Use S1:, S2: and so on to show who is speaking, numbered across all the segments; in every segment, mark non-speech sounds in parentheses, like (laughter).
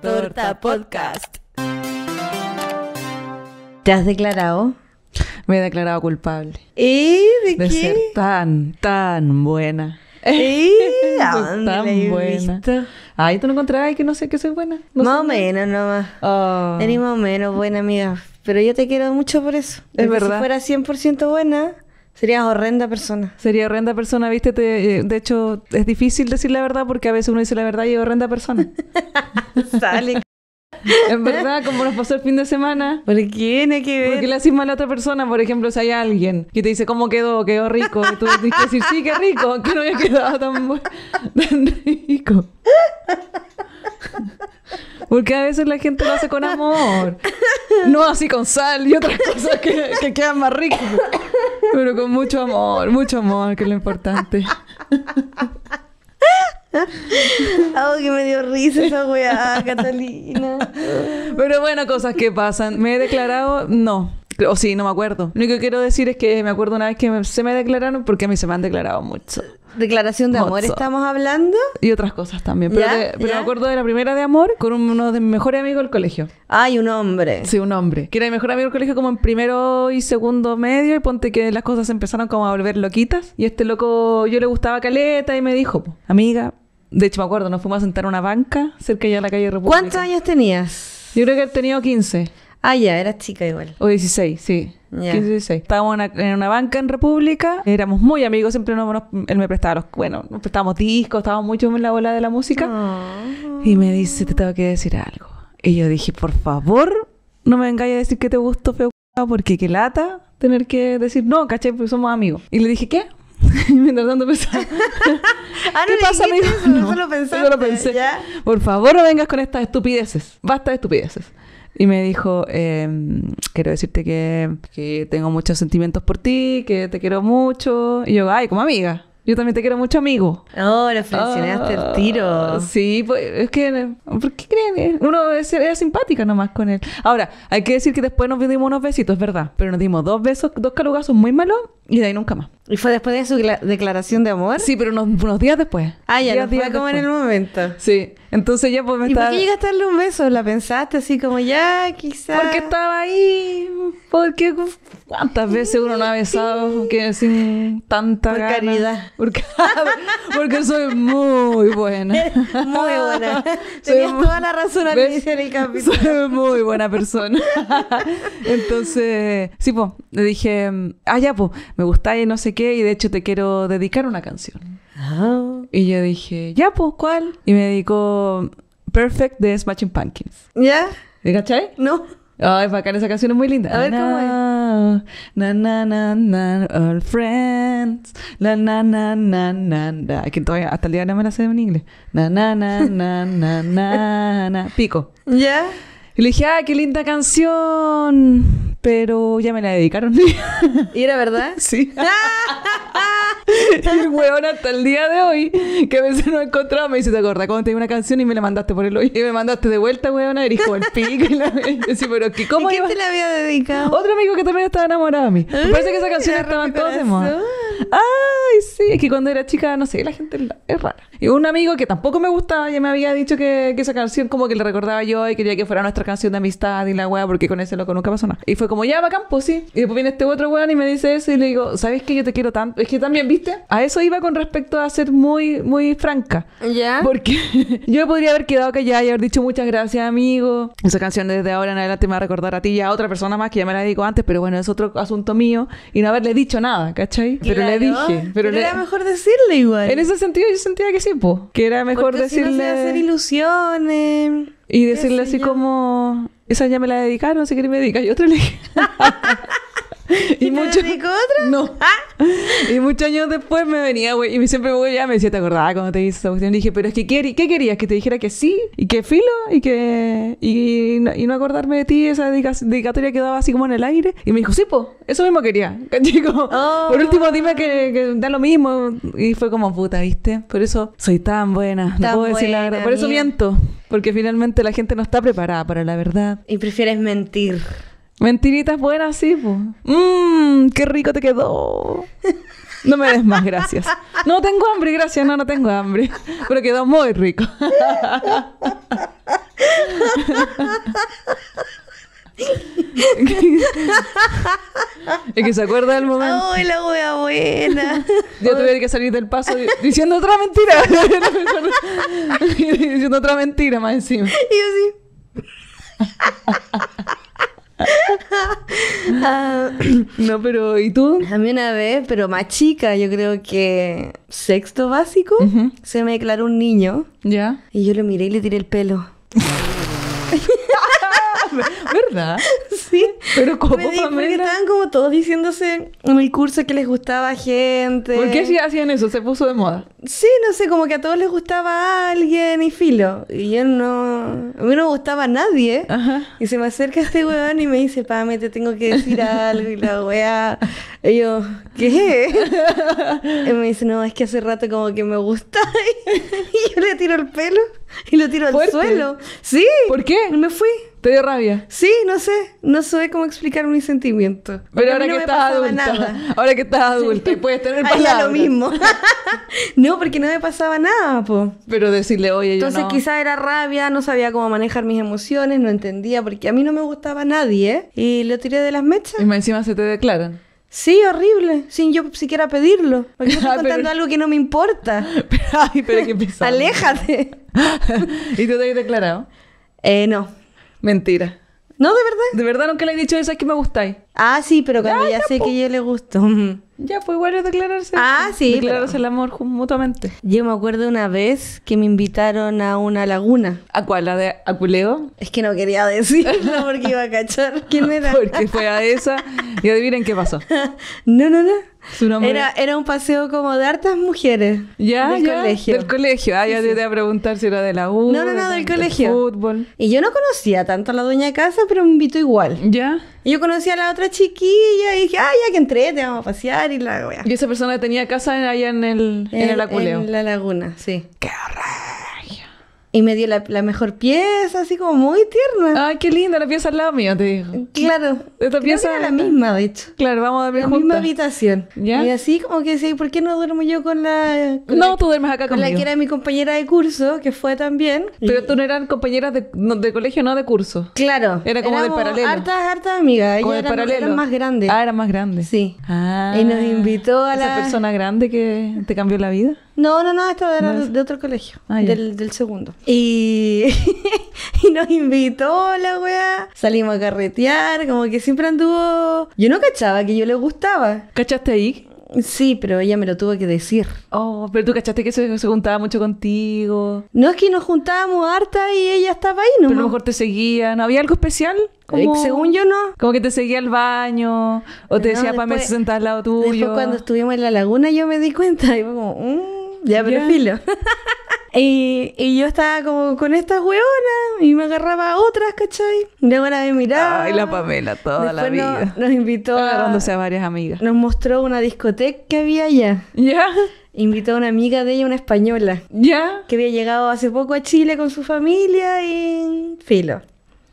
S1: Torta Podcast. ¿Te has declarado? Me he declarado culpable. ¿Y? ¿De, qué? ser tan, tan buena. ¿Y (laughs) ¿Dónde tan buena.
S2: Visto? Ay, tú no encontrabas que no sé que soy buena. No más o menos nomás. Oh. Ah. Eres más o menos buena, amiga. Pero yo te quiero mucho por eso. Es verdad. Si fuera 100% buena, Sería
S1: horrenda persona. Sería horrenda persona, viste. Eh, de hecho, es difícil decir la verdad porque a veces uno dice la verdad y es horrenda persona. (laughs) Sale. en verdad, como nos pasó el fin de semana. ¿Por qué? tiene que ver. Porque le hacemos a la otra persona, por ejemplo, si hay alguien que te dice, ¿cómo quedó? Quedó rico. tú tienes que decir, sí, qué rico, que no había quedado tan (laughs) rico. Porque a veces la gente lo hace con amor. No así con sal y otras cosas que, quedan más ricas. Pero con mucho amor, mucho amor, que es lo importante.
S2: Algo que me dio risa esa weá, Catalina.
S1: Pero bueno, cosas que pasan. ¿Me he declarado? No. O sí, no me acuerdo. Lo único que quiero decir es que me acuerdo una vez que se me declararon porque a mí se me han declarado mucho
S2: declaración de amor estamos hablando. Y otras cosas
S1: también. Pero, me acuerdo de la primera de amor con uno de mis mejores amigos del colegio.
S2: Ay, un hombre.
S1: Sí, un hombre. Que era mi mejor amigo del colegio como en primero y segundo medio. Y ponte que las cosas empezaron como a volver loquitas. Y este loco, yo le gustaba caleta y me dijo, amiga. De hecho, me acuerdo, nos fuimos a sentar a una banca cerca ya de la calle República. ¿Cuántos
S2: años tenías?
S1: Yo creo que he tenido 15.
S2: Ah, ya, era chica igual. O 16, sí. 15, 16.
S1: Estábamos en una, banca en República, éramos muy amigos, siempre nos, él me prestaba los, bueno, nos prestábamos discos, estábamos mucho en la bola de la música. Ah. Y me dice, te tengo que decir algo. Y yo dije, por favor, no me vengáis a decir que te gusto feo, porque qué lata tener que decir, no, caché, porque somos amigos. Y le dije, ¿qué? (laughs) y (laughs) ah, ¿qué pasa, no, (laughs) lo, lo pensé. Por favor, no vengas con estas estupideces. Basta de estupideces y me dijo, eh, quiero decirte que, tengo muchos sentimientos por ti, que te quiero mucho. Y yo, ay, como amiga. Yo también te quiero mucho, amigo. no oh, lo funcionaste el ah, tiro. Sí, pues, es que, ¿por qué creen? Uno es, era simpática nomás con él. Ahora, hay que decir que después nos dimos unos besitos, es ¿verdad? Pero nos dimos dos besos, dos calugazos muy malos y de ahí nunca más. ¿Y fue después de su declaración de amor? Sí, pero unos, días después. Ah, ya, días, no fue como comer en el momento. Sí. Entonces ya pues me estaba... ¿Y por qué llegaste
S2: a darle un beso? ¿La pensaste así como ya, quizás? Porque
S1: estaba ahí. Porque cuántas veces uno no ha besado que sin tanta Por caridad. (laughs) Porque, soy muy buena. (laughs) muy buena. (laughs) Tenías toda la razón al inicio el capítulo. Soy muy buena persona. Entonces, sí, pues, le dije, ah, ya, pues, me gusta y no sé qué, y de hecho te quiero dedicar una canción. Ah. Y yo dije, ya, pues, ¿cuál? Y me dedicó Perfect de Smashing Pumpkins. ¿Ya? ¿Me cachai? No. Ay, bacán, esa canción es muy linda. A ver, ¿cómo es? Na, na, na, na, all friends. Na, na, na, na, na, Es Que todavía hasta el día de no me la sé en inglés. Na, na, na, na, na, na, na. Pico. ¿Ya? Y le dije, ah, qué linda canción. Pero ya me la dedicaron. (laughs) ¿Y era verdad? (laughs) Sí. y el weón hasta el día de hoy, que a veces no encontraba me dice, ¿te acuerdas cuando te di una canción y me la mandaste por el hoy Y me mandaste de vuelta, weón, eres como el pico. Y la... (laughs) sí, pero ¿qué, cómo ¿Y quién te la había dedicado? Otro amigo que también estaba enamorado de mí. Me ah, parece que esa canción estaba en todos de moda. Ay, sí, es que cuando era chica, no sé, la gente es rara. Y un amigo que tampoco me gustaba ya me había dicho que, esa canción como que le recordaba yo y quería que fuera nuestra canción de amistad y la weá, porque con ese loco nunca pasó nada. Y fue como, ya, va campo pues, sí. Y después viene este otro weón y me dice eso y le digo, ¿sabes que yo te quiero tanto? Es que también, ¿viste? A eso iba con respecto a ser muy, muy franca. ¿Ya? Porque (laughs) yo podría haber quedado callada y haber dicho muchas gracias, amigo. Esa canción desde ahora en adelante me va a recordar a ti y a otra persona más que ya me la digo antes, pero bueno, es otro asunto mío. Y no haberle dicho nada, ¿cachai? Pero le dije. Pero, era mejor decirle igual. En ese sentido yo sentía que sí, po. Que era mejor decirle... no hacer ilusiones. Y decirle así como... Esa ya me la dedicaron, así que me dedica. Y otra le dije... (laughs) ¿Y, mucho muchos otra? No. ¿Ah? Y muchos años después me venía, güey, y siempre me ya me decía, ¿te acordabas cuando te hice esa cuestión? Y dije, pero es que ¿qué, querías? Que te dijera que sí, y que filo, y que... Y, no acordarme de ti, esa dedicatoria quedaba así como en el aire. Y me dijo, sí, po, eso mismo quería. (laughs)
S2: Oh. Por último, dime
S1: que, da lo mismo. Y fue como, puta, ¿viste? Por eso soy tan buena. no puedo decir la verdad. Por eso miento. Porque finalmente la gente no está preparada para la verdad. Y prefieres mentir. Mentiritas buenas, sí, pues. Mmm, qué rico te quedó. No me des más, gracias. No tengo hambre, gracias. No, no tengo hambre. Pero quedó muy rico. es que se acuerda del momento. ¡Ay, la wea buena! Yo tuve que salir del paso diciendo otra mentira. (laughs)
S2: diciendo otra mentira más encima. Y yo sí. (laughs) no, pero ¿y tú? A mí una vez, pero más chica, yo creo que sexto básico, se me declaró un niño. Ya. Y yo lo miré y le tiré el pelo. (laughs) (laughs) ¿Verdad? Sí. Pero como Porque estaban como todos diciéndose en el curso que les gustaba gente. ¿Por qué si hacían eso? ¿Se puso de moda? Sí, no sé, como que a todos les gustaba a alguien y filo. Y yo no... A mí no me gustaba nadie. Ajá. Y se me acerca este weón y me dice, Pame, te tengo que decir algo. Y la weá... Y yo, ¿qué? y me dice, no, es que hace rato como que me gusta. (laughs) y yo le tiro el pelo y lo tiro al suelo. Sí. ¿Por qué? Me fui. ¿Te dio rabia? Sí, no sé. No sé cómo explicar mis sentimientos. Pero (laughs) ahora, que estás adulta, ahora que estás (laughs) adulta y puedes tener palabras. lo mismo. (laughs) no, porque no me pasaba nada, po. Pero decirle, oye, yo Entonces quizás era rabia, no sabía cómo manejar mis emociones, no entendía, porque a mí no me gustaba nadie, Y lo tiré de las mechas. Y más encima se te declaran. Sí, horrible, sin yo siquiera pedirlo. Porque estoy ah, contando algo que no me importa. Ay, pero qué pesado. Aléjate. ¿Y tú te has declarado? Eh, no, Mentira. No, de verdad. De
S1: verdad nunca le he dicho
S2: es que me gustáis. Ah, sí, pero cuando ya, sé que yo le gusto. (laughs) Ya, fue bueno declararse. Ah, sí. Declararse el amor mutuamente. Yo me acuerdo una vez que me invitaron a una laguna. ¿A cuál? ¿La de Aculeo? Es que no quería decirlo porque iba a cachar
S1: (laughs) quién era. Porque fue a esa y adivinen qué pasó. (laughs) no, no, no. Era,
S2: era un paseo como de hartas mujeres. Ya, del colegio. Ah, ya te iba a preguntar si era de la U. No, no, no, del, colegio. Fútbol. Y yo no conocía tanto a la dueña de casa, pero me invitó igual. Ya. Y yo conocí a la otra chiquilla y dije, ah, ya que entré, te vamos a pasear y la Y esa persona tenía casa allá en el, el aculeo. En la laguna, sí. ¡Qué horror! Y me dio la, mejor pieza, así como muy tierna. Ay, qué linda, la pieza al lado mío, te digo. Claro. Esta pieza era la misma, de hecho. Claro, vamos a dormir La misma habitación. Y así como que decía, ¿por qué no duermo yo con la... no, tú duermes acá con la que era mi compañera de curso, que fue
S1: también. Pero tú no eran compañeras de, colegio, no de curso. Claro. Era como de paralelo. hartas,
S2: hartas amigas. más grande. Ah, era más grande. Sí. Ah. Y nos
S1: invitó a la... Esa persona grande que te cambió la vida.
S2: No, no, no, esto era de otro colegio, ah, del, segundo. Y... (laughs) y, nos invitó la weá, salimos a carretear, como que siempre anduvo... Yo no cachaba que yo le gustaba. ¿Cachaste ahí? Sí, pero ella me lo tuvo que decir. Oh, pero tú cachaste que se, se juntaba mucho contigo. No es que nos juntábamos harta y ella estaba ahí, ¿no? Pero a lo mejor te seguía. ¿No había algo especial? Eh, según
S1: yo no. Como que te seguía al baño o te decía, para me sentar al lado tuyo. Después cuando
S2: estuvimos en la laguna yo me di cuenta y fue como... Mm, ya, pero filo. (laughs) y, yo estaba como con estas hueonas y me agarraba a otras, ¿cachai? De buena vez miraba. Ay, la
S1: Pamela, toda la vida.
S2: Nos, invitó. Agarrándose a, varias amigas. Nos mostró una discoteca que había allá. Ya. invitó a una amiga de ella, una española. ¿Ya? Que había llegado hace poco a Chile con su familia y filo.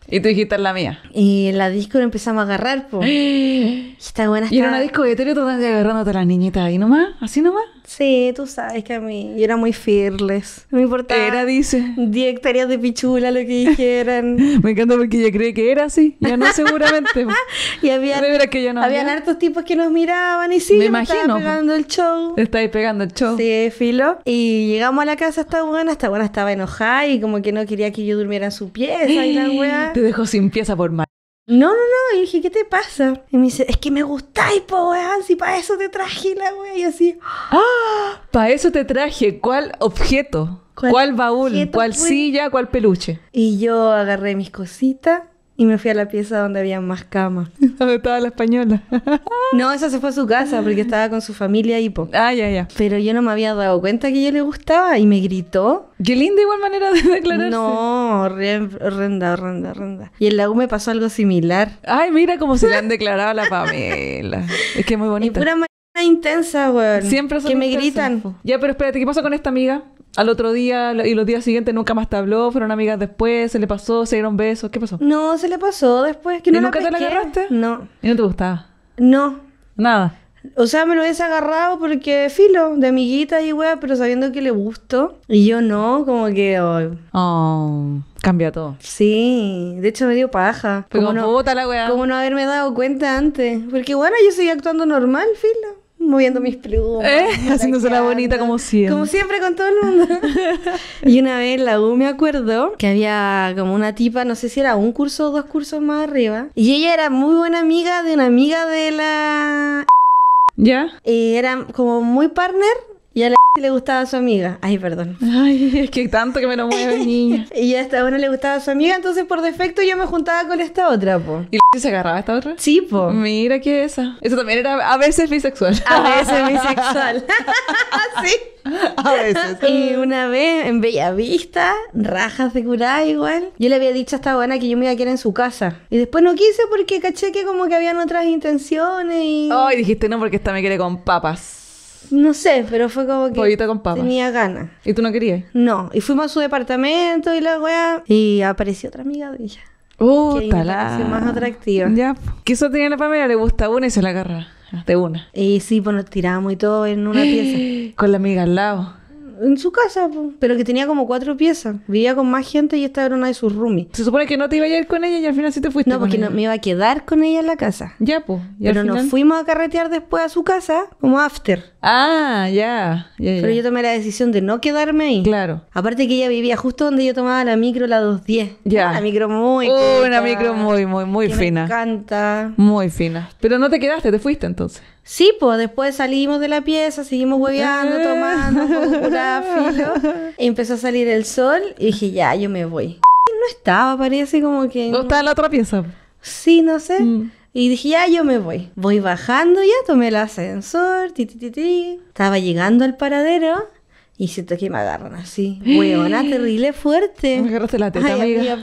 S1: Y tú dijiste la mía.
S2: Y en la disco la empezamos a agarrar, po. (gasps) Está buena. Y era una disco de agarrando a las niñitas ahí nomás, así nomás. Sí, tú sabes que a mí, yo era muy fearless. No me importaba. Era, dice. 10 hectáreas de pichula, lo que dijeran. (laughs) me encanta porque yo creí que era así. Ya no, seguramente. (laughs) y había, que ya no habían había. hartos tipos que nos miraban y sí, me, imagino, estaba pegando el show. Estáis pegando el show. Sí, filo. Y llegamos a la casa esta buena, esta buena estaba enojada y como que no quería que yo durmiera en su pieza y la (laughs) weá. Te
S1: dejó sin pieza por mal.
S2: No, no, no. Y dije, ¿qué te pasa? Y me dice, es que me gustáis, po, weón. Si para eso te traje la weón. Y así. ¡Ah! (gasps) Para eso te traje. ¿Cuál objeto? ¿Cuál, baúl? ¿Cuál silla? ¿Cuál peluche? Y yo agarré mis cositas y me fui a la pieza donde había más camas. (laughs) ¿Dónde estaba la española? (laughs) no, esa se fue a su casa porque (laughs) estaba con su familia y po. Ah, ya, ya. Pero yo no me había dado cuenta que yo le gustaba y me gritó. Qué linda igual manera de declararse. No, horrenda, horrenda, horrenda. Y en la U me pasó algo similar. Ay, mira cómo se le han declarado a la Pamela. Es que muy bonita. Y pura intensa,
S1: weón. Siempre son Que me gritan. Ya, pero espérate, ¿qué pasó con esta amiga? Al otro día y los días siguientes nunca más te habló, fueron amigas después, se le pasó, se dieron besos, ¿qué pasó?
S2: No, se le pasó después. Que no ¿Y nunca te la agarraste? No. ¿Y no te gustaba? No. Nada. O sea, me lo hubiese agarrado porque filo, de amiguita y weá, pero sabiendo que le gustó. Y yo no, como que. Oh, cambia todo. Sí, de hecho me dio paja. Pero como no, la Como no haberme dado cuenta antes. Porque bueno, yo seguía actuando normal, filo moviendo mis plumas. Eh, haciéndose la bonita como siempre. Como siempre con todo el mundo. (laughs) y una vez la U me acuerdo que había como una tipa, no sé si era un curso o dos cursos más arriba. Y ella era muy buena amiga de una amiga de la... ¿Ya? Y era como muy partner le gustaba a su amiga. Ay, perdón. Ay, es que tanto que me lo mueve, niña. (laughs) y a esta buena le gustaba a su amiga, entonces por defecto yo me juntaba con esta otra, po. ¿Y se agarraba a esta otra? Sí, po. Mira que esa. Eso también era a veces bisexual. A veces bisexual.
S1: (laughs) sí.
S2: A veces. Y una vez en Bellavista, rajas de curar igual. Yo le había dicho a esta buena que yo me iba a quedar en su casa. Y después no quise porque caché que como que habían otras intenciones y. Ay,
S1: dijiste no porque esta me quiere con papas.
S2: No sé, pero fue como que. Tenía ganas. ¿Y tú no querías? No. Y fuimos a su departamento y la weá. Y apareció otra amiga de ella. Uh, que más atractiva.
S1: Ya. eso tenía la Pamela, le gusta una y se la agarra de una. Y sí, pues nos tiramos y todo
S2: en una pieza. (gasps) con la amiga al lado en su casa, pero que tenía como cuatro piezas. Vivía con más gente y esta era una de sus roomies. Se supone que no te iba a ir con ella y al final sí te fuiste. No, con porque ella. Pues, no, me iba a quedar con ella en la casa. Ya, pues. Pero nos fuimos a carretear después a su casa como after. Ah, ya. Pero yo tomé la decisión de no quedarme ahí. Claro. Aparte que ella vivía justo donde yo tomaba la micro, la 210. Ya. Una micro muy. Una micro muy,
S1: muy, muy fina. Me
S2: encanta. Muy fina. Pero no te quedaste, te fuiste entonces. Sí, pues después salimos de la pieza, seguimos hueveando, eh. tomando, filo. (laughs) Empezó a salir el sol y dije, ya, yo me voy. (laughs) no estaba, parece como que... No estaba en la otra pieza. Sí, no sé. Mm. Y dije, ya, yo me voy. Voy bajando, ya tomé el ascensor, ti, ti, ti, ti. Estaba llegando al paradero y siento que me agarran así. (gasps) Huevona, terrible fuerte. Me agarraste la teta, amiga.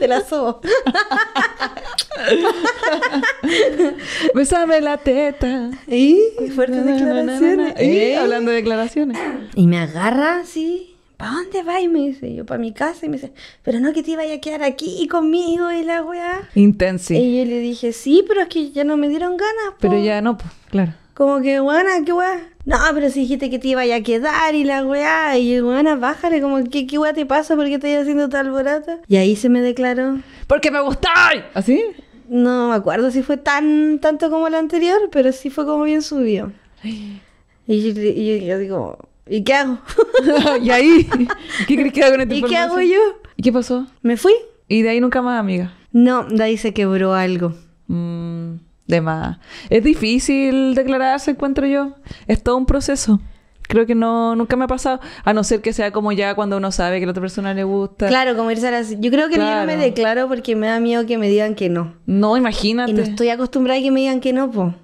S2: te la subo. (laughs) (laughs) Besame la teta. Y fuerte declaraciones. hablando de declaraciones. Y me agarra así. ¿Para dónde va Y me dice, yo para mi casa. Y me dice, pero no que te vaya a quedar aquí conmigo y la weá. Intensi. Y yo le dije, sí, pero es que ya no me dieron ganas. Pero ya no, pues, claro. Como que, buena, qué weá. No, pero si dijiste que te iba a quedar y la weá. Y buena, bájale, como, ¿qué, qué weá te pasa? porque te estás haciendo tal borata? Y ahí se me declaró. ¡Porque me gustáis! ¿Así? ¿Ah, no me acuerdo si fue tan tanto como la anterior, pero sí fue como bien subido. Y yo, y yo, digo, ¿y qué hago? (laughs) ¿Y ahí? ¿Qué crees
S1: que hago con esta (laughs) ¿Y qué hago yo?
S2: ¿Y qué pasó? Me fui. ¿Y de ahí nunca más, amiga? No, de ahí se quebró algo.
S1: Mmm de más. Es difícil declararse, encuentro yo. Es todo un proceso. Creo que no, nunca me ha pasado, a no ser que sea como ya cuando uno sabe que la otra persona
S2: le gusta. Claro, conversar así. Yo creo que no me declaro porque me da miedo que me digan que no. No, imagínate. estoy acostumbrada a que me digan que no, pues...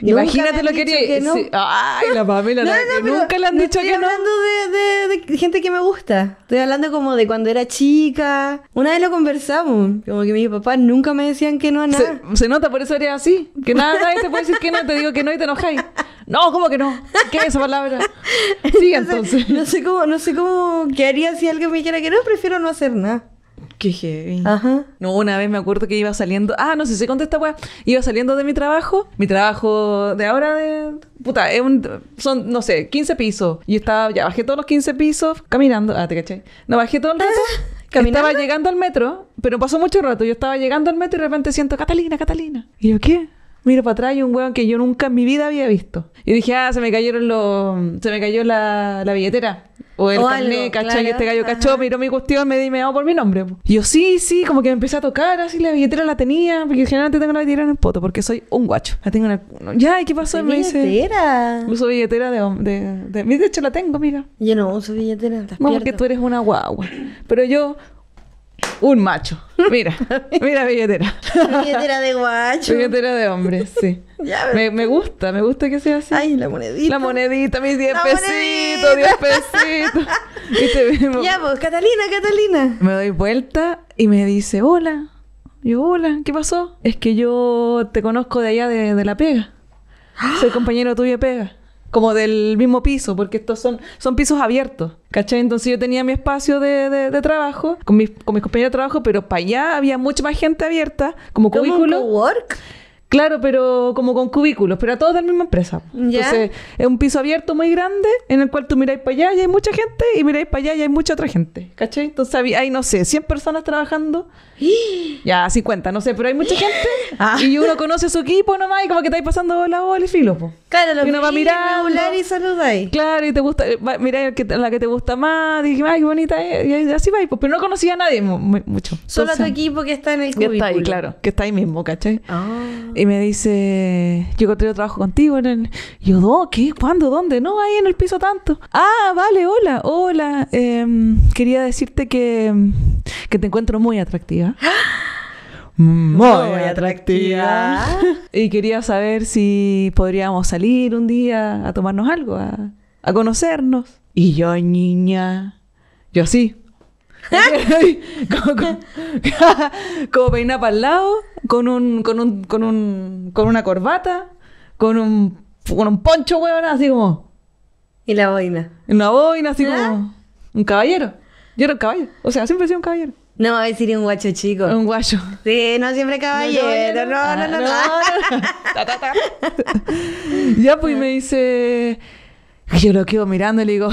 S1: Imagínate lo que, que Ay, la Pamela, (laughs) no, no, nunca
S2: le han dicho que no. Estoy hablando de, gente que me gusta. Estoy hablando como de cuando era chica. Una vez lo conversamos. Como que mis papás nunca me decían que no a nada. Se, nota, por eso eres así. Que nada, nadie te puede decir que no. Te digo que no y te enojáis. No, ¿cómo que no?
S1: ¿Qué es esa palabra? Sí, (laughs) entonces. No sé cómo, no sé cómo qué haría si alguien me dijera
S2: que no. Prefiero no hacer nada. Que
S1: No, una vez me acuerdo que iba saliendo. Ah, no sé si contesta, weá. Iba saliendo de mi trabajo. Mi trabajo de ahora de. Puta, es un... son, no sé, 15 pisos. Y estaba, ya bajé todos los 15 pisos caminando. Ah, te caché. No, bajé todo el ah, rato. caminaba llegando al metro, pero pasó mucho rato. Yo estaba llegando al metro y de repente siento, Catalina, Catalina. Y yo, ¿qué? Miro para atrás y un hueón que yo nunca en mi vida había visto. Y dije, ah, se me cayeron los. Se me cayó la, la billetera o el o ¿cachai? este gallo cachó, miró mi cuestión, me dime, oh, por mi nombre. Y yo, sí, sí, como que me empecé a tocar, así la billetera la tenía, porque generalmente tengo la billetera en el poto, porque soy un guacho. La tengo en el... Ya, qué pasó? me Dice, uso billetera de, de, de... De hecho, la tengo, mira. Yo no uso billetera. No, porque tú eres una guagua. Pero yo un macho. Mira, (laughs) mira billetera. billetera de guacho. Billetera de hombre, sí. (laughs) Ya, me, me, gusta, me gusta que sea así. Ay, la monedita. La monedita, mis 10 pesitos, 10 pesitos. Y (laughs) vemos. ya, vos. Pues, Catalina, Catalina. Me doy vuelta y me dice, hola. Yo, hola, ¿qué pasó? Es que yo te conozco de allá de, de la pega. Soy (gasps) compañero tuyo de pega como del mismo piso, porque estos son, son pisos abiertos, ¿cachai? Entonces yo tenía mi espacio de, trabajo con mis, con compañeros de trabajo, pero para allá había mucha más gente abierta, como cubículo. work? Claro, pero como con cubículos, pero a todos de la misma empresa. Entonces, es un piso abierto muy grande en el cual tú miráis para allá y hay mucha gente y miráis para allá y hay mucha otra gente, ¿cachai? Entonces, hay, no sé, 100 personas trabajando (gasps) Ya, cuenta, no sé, pero hay mucha gente (gasps) ah. y uno conoce a su equipo nomás y como que estáis pasando la a bola y filo, po. Claro, lo y uno va mirando. Y, y saludáis. Claro, y te gusta, eh, mira la que te gusta más, dije, ay, qué bonita es, y así va, pues. Pero no conocía a nadie mucho. Solo a tu equipo
S2: que está en el cubículo. Que está ahí, claro,
S1: que está ahí mismo, ¿cachai? Ah. Y me dice, yo encontré trabajo contigo en el... Yo, oh, ¿qué? ¿Cuándo? ¿Dónde? No, ahí en el piso tanto. Ah, vale, hola, hola. Em, quería decirte que em, que te encuentro muy atractiva. (gasps) Muy, atractiva. (laughs) y quería saber si podríamos salir un día a tomarnos algo, a, conocernos. Y yo, niña, yo sí (laughs) (laughs) como, peinada para el lado, con un, con un, con un, con una corbata, con un, con un poncho, huevona, así
S2: como. Y la boina.
S1: Una boina, así como. ¿Ah? Un caballero. Yo era un caballero.
S2: O sea, siempre he sido un caballero. No, a decir un guacho chico. Un guacho. Sí, no siempre caballero. No, no, no, no. ya pues me dice.
S1: Yo lo quedo mirando y le digo.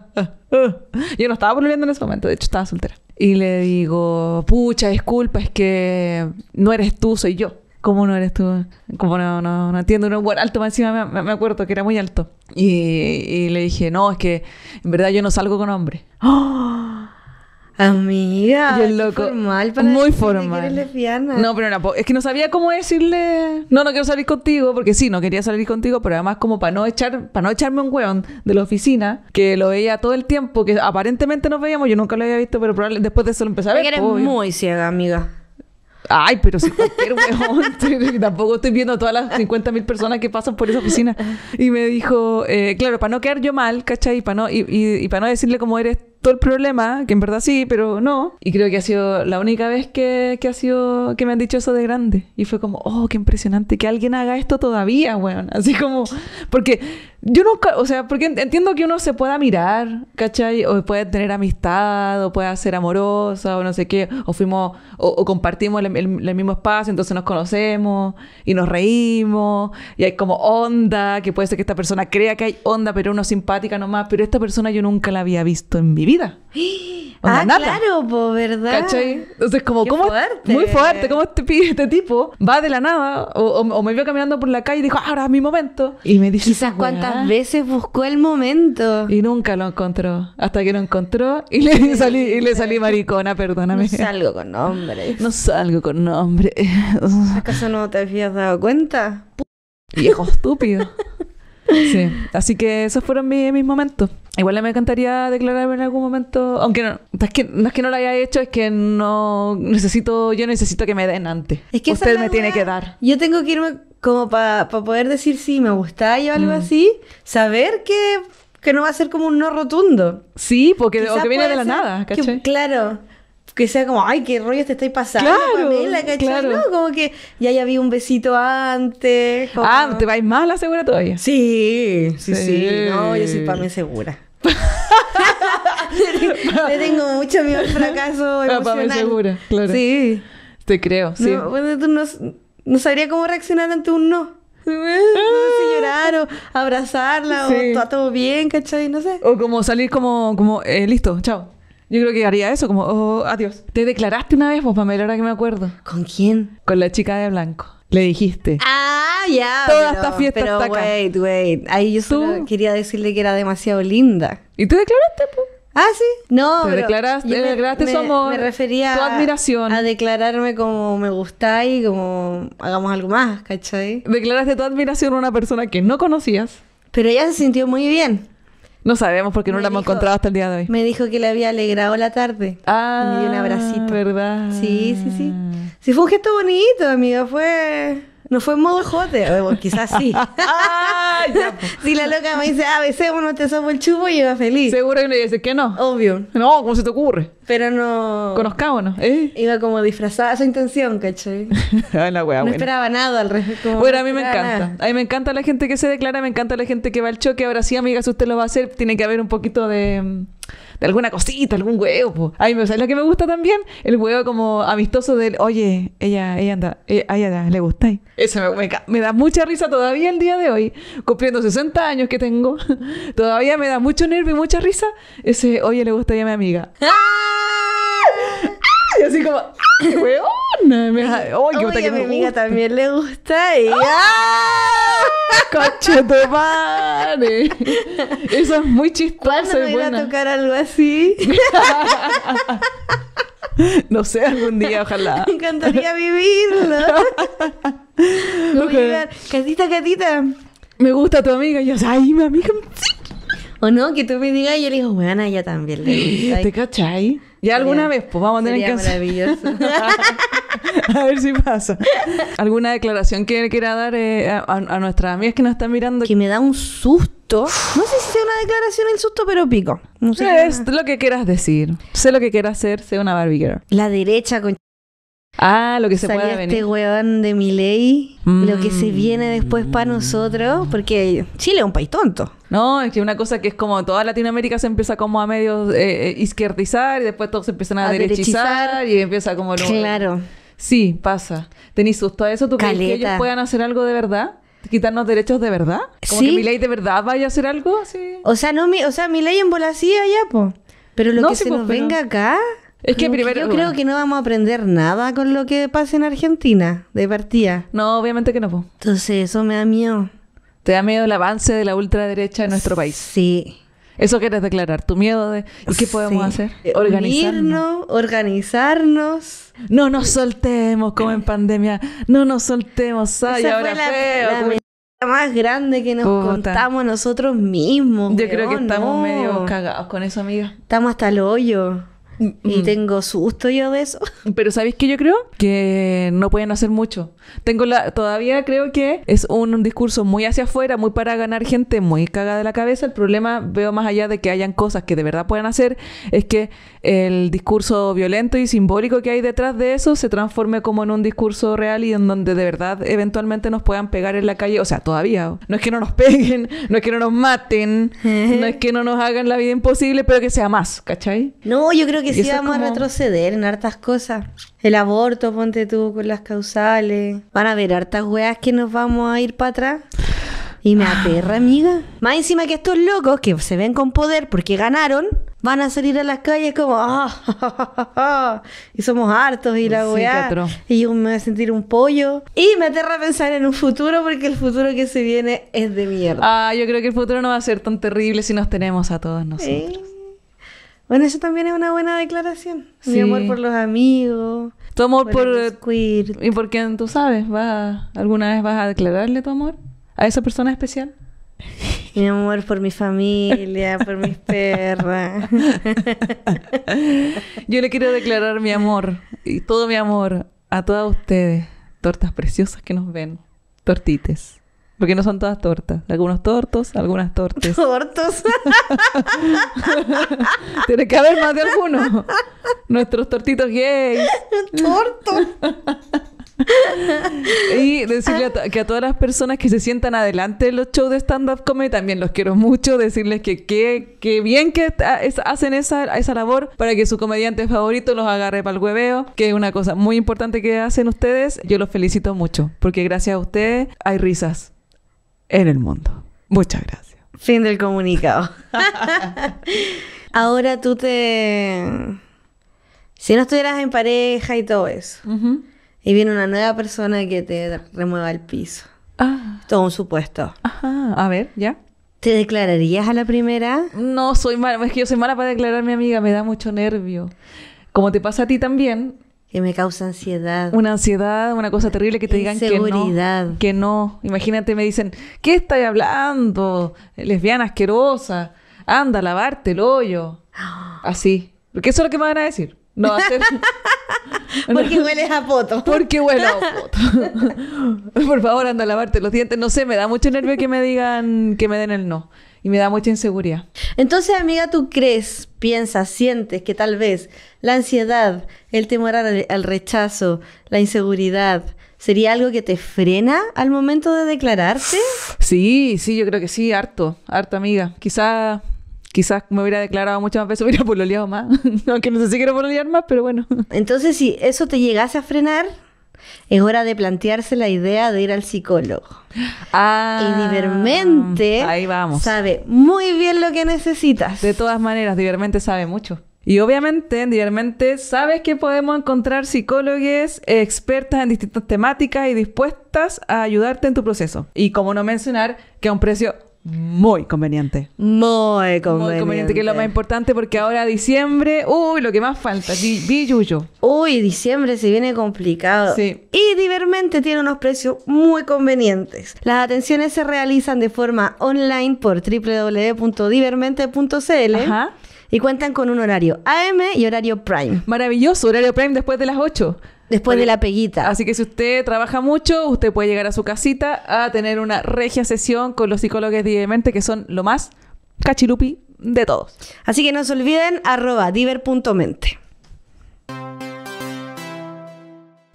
S1: (laughs) Yo no estaba volviendo en ese momento, de hecho estaba soltera. Y le digo, pucha, disculpa, es que no eres tú, soy yo. ¿Cómo no eres tú? Como no, no, no entiendo, un buen alto, más encima me, acuerdo que era muy alto. Y, le dije, no, es que en verdad yo no salgo con hombres. ¡Oh! (gasps) Amiga, Es loco, muy formal. No, pero es que no sabía cómo decirle, no, no quiero salir contigo, porque sí, no quería salir contigo, pero además como para no echar, para no echarme un hueón de la oficina, que lo veía todo el tiempo, que aparentemente nos veíamos, yo nunca lo había visto, pero probablemente después de eso lo empezaba a ver. Porque eres muy ciega, amiga. Ay, pero si cualquier huevón, (laughs) tampoco estoy viendo a todas las 50.000 mil personas que pasan por esa oficina. (laughs) Y me dijo, eh, claro, para no quedar yo mal, ¿cachai? Y para no, y para no decirle cómo eres todo el problema, que en verdad sí, pero no. Y creo que ha sido la única vez que, ha sido que me han dicho eso de grande. Y fue como, oh, qué impresionante que alguien haga esto todavía, weón. Así como, porque yo nunca, o sea, porque entiendo que uno se pueda mirar, ¿cachai? O puede tener amistad, o puede ser amorosa, o no sé qué, o fuimos, o, compartimos el, mismo espacio, entonces nos conocemos y nos reímos, y hay como onda, que puede ser que esta persona crea que hay onda, pero uno es simpática nomás, pero esta persona yo nunca la había visto en mi vida ah, claro, po, ¿verdad? ¿Cachai? Entonces, como, Qué Fuerte. Muy fuerte, ¿cómo este, este tipo va de la nada? O, me vio caminando por la calle y dijo, ah, ahora es mi momento. Y me dice, quizás cuántas veces buscó el momento. Y nunca lo encontró. Hasta que lo encontró y le (laughs) salí, y le salí maricona, perdóname. No salgo con nombres. No salgo con nombres. ¿Acaso no te habías dado cuenta? Viejo estúpido. (laughs) Sí. Así que esos fueron mis, momentos. Igual me encantaría declararme en algún momento, aunque no, es que no es que no lo haya hecho, es que no necesito, yo necesito que me den antes. Es que Usted me
S2: tiene que dar. Yo tengo que irme como para poder decir si me gustáis o algo mm. así, saber que, no va a ser como un no rotundo. Sí, porque o que viene de la nada, ¿cachai? claro que sea como, ay, qué rollo te estoy pasando, ¿cachai? ¿No? Como que ya ya vi un besito antes. Ah, ¿te vais mal la segura todavía? Sí, sí, sí. No, yo soy mí segura. (laughs) (laughs) Le tengo
S1: mucho miedo al fracaso ah, emocional. mí segura, claro. Sí. Te creo, sí. No,
S2: bueno, tú no, no sabría cómo reaccionar ante un no. No llorar o abrazarla
S1: o está todo bien, ¿cachai? No sé. O como salir como, como eh, listo, chao. Yo creo que haría eso, como, oh, adiós. Te declaraste una vez, vos, Pamela, ahora que me acuerdo. ¿Con quién? Con la chica
S2: de blanco. Le dijiste. Ah, ya. Todas estas fiestas. pero está acá. wait, wait. Ahí yo solo quería decirle que era demasiado linda. ¿Y tú declaraste, pues? Ah, sí. No, te declaraste, me, su amor. Me refería tu admiración. A, declararme como me gusta y como hagamos algo más, ¿cachai?
S1: Declaraste tu admiración a una persona que no conocías. Pero ella se sintió muy bien. No sabemos porque no la hemos encontrado hasta el día de hoy.
S2: Me dijo que le había alegrado la tarde. Ah. Me dio un abracito. Ah, ¿Verdad? Sí, sí, sí. Sí, fue un gesto bonito, amiga. Fue. No fue en modo jote, bueno, quizás sí. (laughs) Ah, si la loca me dice, veces ah, uno te sopo el chupo y iba feliz. Seguro que me dice que no. Obvio. No, ¿cómo se te ocurre? Pero no. Conozcámonos, ¿eh? Iba como disfrazada esa intención, ¿cachai?
S1: (laughs) Ah, la no esperaba nada al respecto. Bueno, a mí me encanta. A mí me encanta la gente que se declara, me encanta la gente que va al choque. Ahora sí, amigas, usted lo va a hacer, tiene que haber un poquito de mm, alguna cosita, algún huevo. Ay, ¿sabes lo que me gusta también? El huevo como amistoso del, oye, ella, ella anda, Ahí eh, anda, ella le gusta. Eso me, me, da mucha risa todavía el día de hoy, cumpliendo 60 años que tengo. (laughs) todavía me da mucho nervio y mucha risa ese, oye, le gusta a mi amiga. ¡Ah!
S2: (laughs) Y así como, ah, ¡ay, Me qué puta que a mi amiga también le gusta y... ¡Ah! ¡ah! Eso es muy chistoso ¿Cuándo me voy a tocar algo así? (laughs)
S1: No sé, algún día, ojalá. Me encantaría vivirlo.
S2: (laughs) Catita, catita. Me gusta tu amiga. Y yo, ¡ay, mi amiga! O no, que tú me digas y yo le digo, bueno, ella también le gusta. ¿Te
S1: cachai? Ya alguna vez, pues vamos a tener que maravilloso. (laughs) a ver si pasa. ¿Alguna declaración que quiera dar eh, a, nuestras amigas que nos están mirando? Que me da un susto. No sé si sea una declaración el susto, pero pico. No sé es lo que quieras decir. Sé lo
S2: que quieras hacer, sé una Barbie girl. La derecha con Ah, lo que se puede este venir. este huevón de mi ley, lo que se mm. viene después para nosotros, porque Chile es un país tonto.
S1: No, es que una cosa que es como toda Latinoamérica se empieza como a medio eh, eh, izquierdizar y después todos se empiezan a, derechizar, y empieza como... Lo... Claro. Sí, pasa. ¿Tenís susto a eso? ¿Tú crees que ellos puedan hacer algo de verdad? quitarnos derechos de verdad? ¿Como ¿Sí? que mi ley de verdad vaya a hacer algo? Sí.
S2: O sea, no, mi, o sea, mi ley en bola ya, po. Pero lo que se convenga nos venga acá que yo creo que no vamos a aprender nada con lo que pasa en Argentina, de partida.
S1: No, obviamente que no.
S2: Entonces, eso me da miedo. Te da miedo el avance de la ultraderecha
S1: en nuestro país. Sí. Eso quieres declarar, tu miedo de... ¿Y qué podemos hacer? Eh, organizarnos.
S2: organizarnos. No nos soltemos como en pandemia. No nos soltemos. Esa ahora fue La, más grande que nos contamos nosotros mismos. Yo creo que estamos medio cagados con eso, amiga. Estamos hasta el hoyo. Mm, y mm. tengo susto yo de eso. (laughs) Pero ¿sabéis qué yo creo? Que no pueden hacer mucho.
S1: Tengo la todavía creo que es un, discurso muy hacia afuera, muy para ganar gente, muy caga de la cabeza. El problema veo más allá de que hayan cosas que de verdad puedan hacer es que el discurso violento y simbólico que hay detrás de eso se transforme como en un discurso real y en donde de verdad eventualmente nos puedan pegar en la calle, o sea, todavía. No es que no nos (laughs) peguen, no es que no nos maten, no es (laughs) que no nos hagan la vida imposible, pero que sea más, ¿cachai? No, yo creo que que sí vamos a
S2: retroceder en hartas cosas. El aborto, ponte tú con las causales. Van a haber hartas weas que nos vamos a ir para atrás. Y me aterra, amiga. Más encima que estos locos que se ven con poder porque ganaron, van a salir a las calles como, ah, y somos hartos y la wea y yo me voy a sentir un pollo. Y me aterra pensar en un futuro porque el futuro que se viene es de mierda.
S1: Ah, yo creo que el futuro no va a ser tan terrible si nos tenemos a todos nosotros.
S2: Bueno, eso también es una buena declaración. Mi amor por los amigos. Tu amor por... queer. Y por quién? tú sabes,
S1: va ¿alguna vez vas a declararle tu amor a esa persona especial? Mi amor por mi familia,
S2: por mis (laughs) perras.
S1: Yo le quiero declarar mi amor y todo mi amor a todas ustedes, tortas preciosas que nos ven, tortites. Porque no son todas tortas. Algunos tortos, algunas tortes. ¿Tortos? (laughs) Tiene que haber más de algunos. Nuestros tortitos gays. ¡Tortos! y decirle que a todas las personas que se sientan adelante en los shows de stand-up comedy, también los quiero mucho, decirles que qué bien que hacen esa, esa labor para que su comediante favorito los agarre para el hueveo, que es una cosa muy importante que hacen ustedes. Yo los felicito mucho, porque gracias a ustedes hay risas en el mundo. Muchas gracias.
S2: Fin del comunicado. (laughs) Ahora tú te... Si no estuvieras en pareja y todo eso, y viene una nueva persona que te remueva el piso. Ah. Todo un supuesto. Ajá. A ver, ya. ¿Te
S1: declararías a la primera? No, soy mala. Es que yo soy mala para declararme amiga. Me da mucho nervio. Como te pasa a ti también,
S2: que me causa ansiedad.
S1: Una ansiedad, una cosa terrible que te digan que no. Que no. Imagínate, me dicen, ¿qué estás hablando? Lesbiana asquerosa. Anda, a lavarte el hoyo. (gasps) Así. Porque eso es lo que me van a decir. No va a ser...
S2: (laughs) Porque hueles a
S1: poto. Porque huele a (laughs) poto. (laughs) Por favor, anda a lavarte los dientes. No sé, me da mucho nervio que me digan, que me den el no
S2: y me da mucha inseguridad. Entonces, amiga, ¿tú crees, piensas, sientes que tal vez la ansiedad, el temor al, rechazo, la inseguridad, ¿Sería algo que te frena al momento de declararte? Sí, sí, yo creo que sí, harto,
S1: harto amiga. quizá quizás me hubiera declarado muchas más veces, (laughs) hubiera pololeado más. (laughs) Aunque no sé si
S2: quiero pololear más, pero bueno. Entonces, si eso te llegase a frenar, es hora de plantearse la idea de ir al psicólogo. y ah, Divermente ahí vamos. sabe muy bien lo que necesitas. De todas maneras, Divermente sabe mucho. Y obviamente en
S1: Divermente sabes que podemos encontrar psicólogas expertas en distintas temáticas y dispuestas a ayudarte en tu proceso. Y como no mencionar que a un precio muy conveniente.
S2: Muy conveniente. Muy conveniente, que es lo más importante porque ahora diciembre, uy, lo que más falta, yuyo Uy, diciembre se viene complicado. Sí. Y Divermente tiene unos precios muy convenientes. Las atenciones se realizan de forma online por www.divermente.cl. Ajá y cuentan con un horario AM y horario Prime. Maravilloso, horario Prime después de las 8. Después de la peguita. Así que si usted trabaja
S1: mucho, usted puede llegar a su casita a tener una regia sesión con los psicólogos de Mente que son lo
S2: más cachilupi de todos. Así que no se olviden, arroba diver.mente.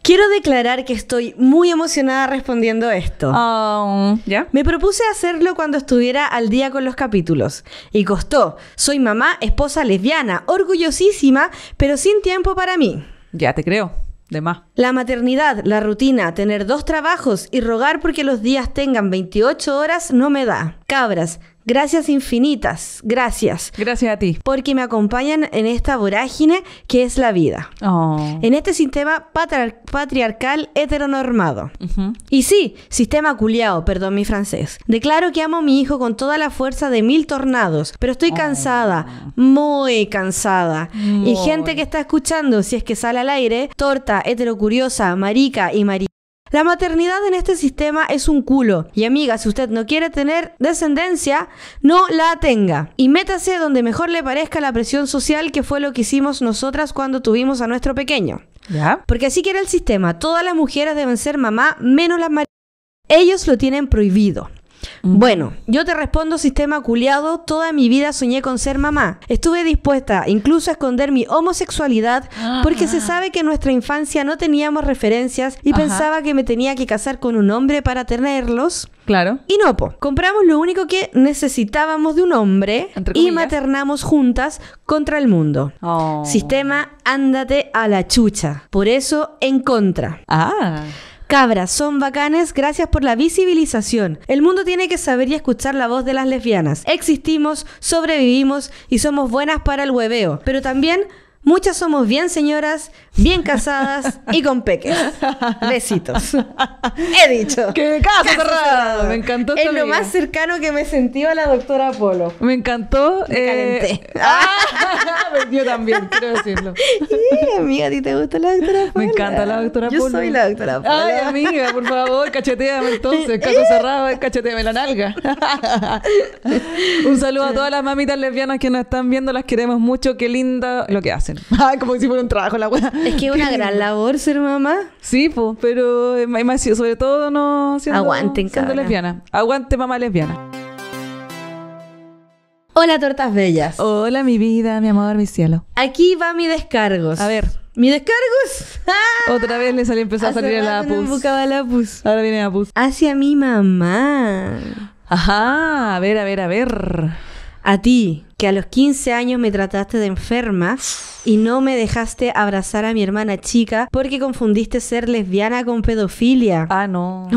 S2: Quiero declarar que estoy muy emocionada respondiendo esto. Ah, ¿Ya? Me propuse hacerlo cuando estuviera al día con los capítulos. Y costó. Soy mamá, esposa lesbiana, orgullosísima, pero sin tiempo para mí. Ya te creo. De más. La maternidad, la rutina, tener dos trabajos y rogar porque los días tengan 28 horas no me da. Cabras, Gracias infinitas. Gracias. Gracias a ti. Porque me acompañan en esta vorágine que es la vida. Oh. En este sistema patriarcal heteronormado. Y sí, sistema culiao, perdón mi francés. Declaro que amo a mi hijo con toda la fuerza de mil tornados, pero estoy oh. cansada, muy cansada. Y gente que está escuchando, si es que sale al aire, torta, heterocuriosa, marica y marica la maternidad en este sistema es un culo. Y amiga, si usted no quiere tener descendencia, no la tenga. Y métase donde mejor le parezca la presión social, que fue lo que hicimos nosotras cuando tuvimos a nuestro pequeño. Porque así era el sistema. Todas las mujeres deben ser mamá, menos las maridas. Ellos lo tienen prohibido. Bueno, yo te respondo, sistema culiado, toda mi vida soñé con ser mamá. Estuve dispuesta incluso a esconder mi homosexualidad ah. porque se sabe que en nuestra infancia no teníamos referencias y pensaba que me tenía que casar con un hombre para tenerlos. Claro. Y no, po. compramos lo único que necesitábamos de un hombre y maternamos juntas contra el mundo. Oh. Sistema, ándate a la chucha. Por eso, en contra. Ah. Cabras, son bacanes, gracias por la visibilización. El mundo tiene que saber y escuchar la voz de las lesbianas. Existimos, sobrevivimos y somos buenas para el hueveo, pero también Muchas somos bien señoras, bien casadas y con peques. Besitos. He dicho. que de casa cerrado. Me encantó. Es lo más cercano que me sentí a la doctora
S1: Apolo Me encantó. Me eh... (laughs) Ah, (laughs) también, quiero decirlo. Yeah, amiga, ¿a ti te gusta la doctora Apolo Me encanta la doctora Apolo Yo soy la doctora Apolo Ay, amiga, por favor, cacheteame entonces. (laughs) Caso cerrada eh, cacheteame la nalga. Un saludo a todas las mamitas lesbianas que nos están viendo. Las queremos mucho. Qué linda lo que hace (laughs) Ah, como si fuera un trabajo la weá. Es que es una (laughs) gran labor ser mamá. Sí, pero sobre todo no siendo, Aguante, siendo lesbiana. Aguante mamá lesbiana.
S2: Hola, tortas bellas. Hola, mi vida, mi amor, mi cielo. Aquí va mi descargos. A ver. ¿Mi descargos? (laughs) Otra vez le salió empezó a salir el apus. Ahora viene el apus. Hacia mi mamá. Ajá, a ver, a ver, a ver. A ti, que a los 15 años me trataste de enferma y no me dejaste abrazar a mi hermana chica porque confundiste ser lesbiana con pedofilia. Ah, no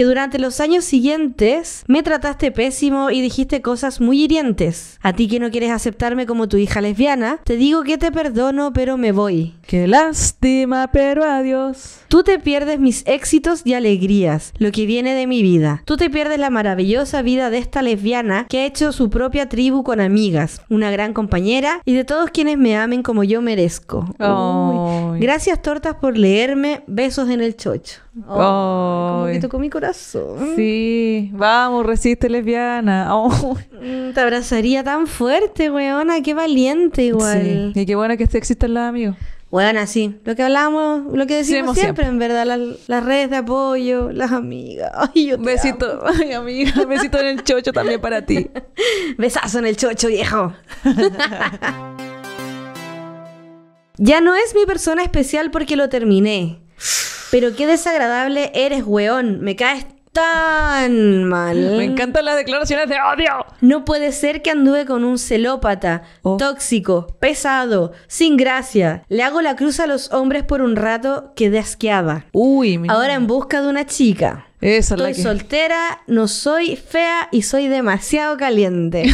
S2: que durante los años siguientes me trataste pésimo y dijiste cosas muy hirientes. A ti que no quieres aceptarme como tu hija lesbiana, te digo que te perdono, pero me voy. Qué lástima, pero adiós. Tú te pierdes mis éxitos y alegrías, lo que viene de mi vida. Tú te pierdes la maravillosa vida de esta lesbiana que ha hecho su propia tribu con amigas, una gran compañera y de todos quienes me amen como yo merezco. Gracias tortas por leerme. Besos en el chocho. Oh, como que tocó mi corazón. Sí, vamos, resiste lesbiana. (laughs) Oh. Mm, te abrazaría tan fuerte, weona, qué valiente igual. Y qué bueno que existan los amigo Bueno, sí, lo que hablamos, lo que decimos siempre, en verdad, las, redes de apoyo, las amigas. (laughs) Ay, yo besito, (laughs) ay, besito en el chocho también para ti. Besazo en el chocho, viejo. ya no es mi persona especial porque lo terminé. Pero qué desagradable eres, weón. Me caes tan mal. Me
S1: encantan las declaraciones de odio.
S2: No puede ser que anduve con un celópata, oh. tóxico, pesado, sin gracia. Le hago la cruz a los hombres por un rato que desquiaba Uy, mi Ahora en busca de una chica. Soy soltera, no soy fea y soy demasiado caliente.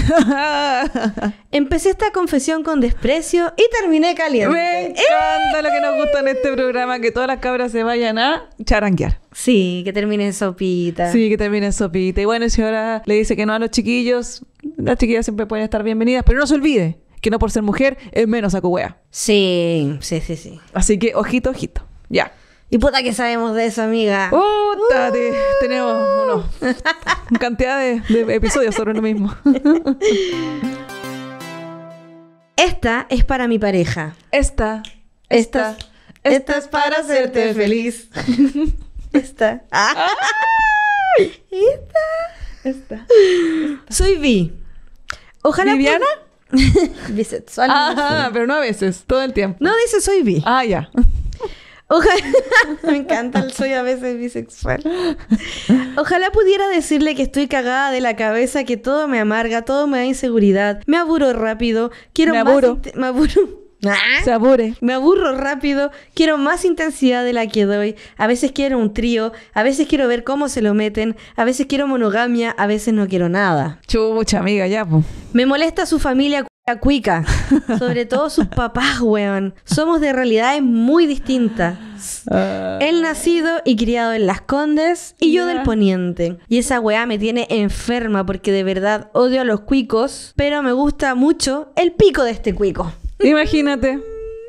S2: (laughs) Empecé esta confesión con desprecio y terminé caliente. Me
S1: encanta lo que nos gusta en este programa, que todas las cabras se vayan a charanquear. Sí, que terminen sopita. Sí, que terminen sopita. Y bueno, si ahora le dice que no a los chiquillos, las chiquillas siempre pueden estar bienvenidas, pero no se olvide que no por ser mujer es menos acuea. Sí, sí, sí, sí. Así que ojito, ojito. Ya.
S2: Y puta que sabemos de eso, amiga. Puta, uh. tenemos una (laughs) cantidad de, episodios sobre lo mismo. Esta es para mi pareja. Esta. Esta. Esta, es para hacerte feliz. esta. (laughs) Ah. esta. Esta. Soy Vi.
S1: Ojalá. ¿Viviana? (laughs) Bisexual. Ajá, pero no a veces, todo el tiempo.
S2: No dice soy Vi. Ah, ya. Ojalá, (laughs) me encanta, el soy a veces bisexual. Ojalá pudiera decirle que estoy cagada de la cabeza, que todo me amarga, todo me da inseguridad, me aburo rápido, quiero más... Me aburo. (laughs) ¿Ah? Se Me aburro rápido, quiero más intensidad de la que doy, a veces quiero un trío, a veces quiero ver cómo se lo meten, a veces quiero monogamia, a veces no quiero nada. Chucha, amiga, ya. Me molesta su familia cuica. (laughs) Sobre todo sus papás, weón. Somos de realidades muy distintas.
S1: Ah. Él
S2: nacido y criado en Las Condes y yo del Poniente. Y esa weá me tiene enferma porque de verdad odio a los cuicos, pero me gusta mucho el pico de este cuico. Imagínate.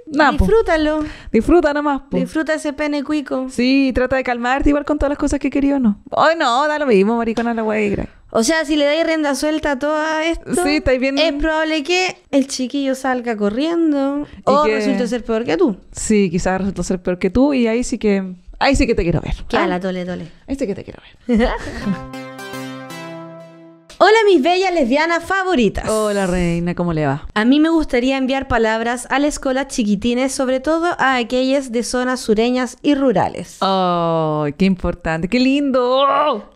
S2: Disfrútalo. Disfruta nomás. Po. Disfruta ese pene cuico. Sí, trata de calmarte igual con todas
S1: las cosas que quería o no. Hoy oh, no, da lo mismo, maricona la weá
S2: o sea, si le dais rienda suelta a todo esto, sí, es probable que el chiquillo salga corriendo o resulte ser
S1: peor que tú. Sí, quizás resulte ser peor que tú y ahí sí que ahí sí que te quiero ver. Claro, tole, ¿ah? tole. Ahí sí que te quiero
S2: ver. (laughs) Hola mis bellas lesbianas favoritas. Hola reina, ¿cómo le va? A mí me gustaría enviar palabras a la escuela chiquitines, sobre todo a aquellas de zonas sureñas y rurales. ¡Oh, qué importante! ¡Qué lindo!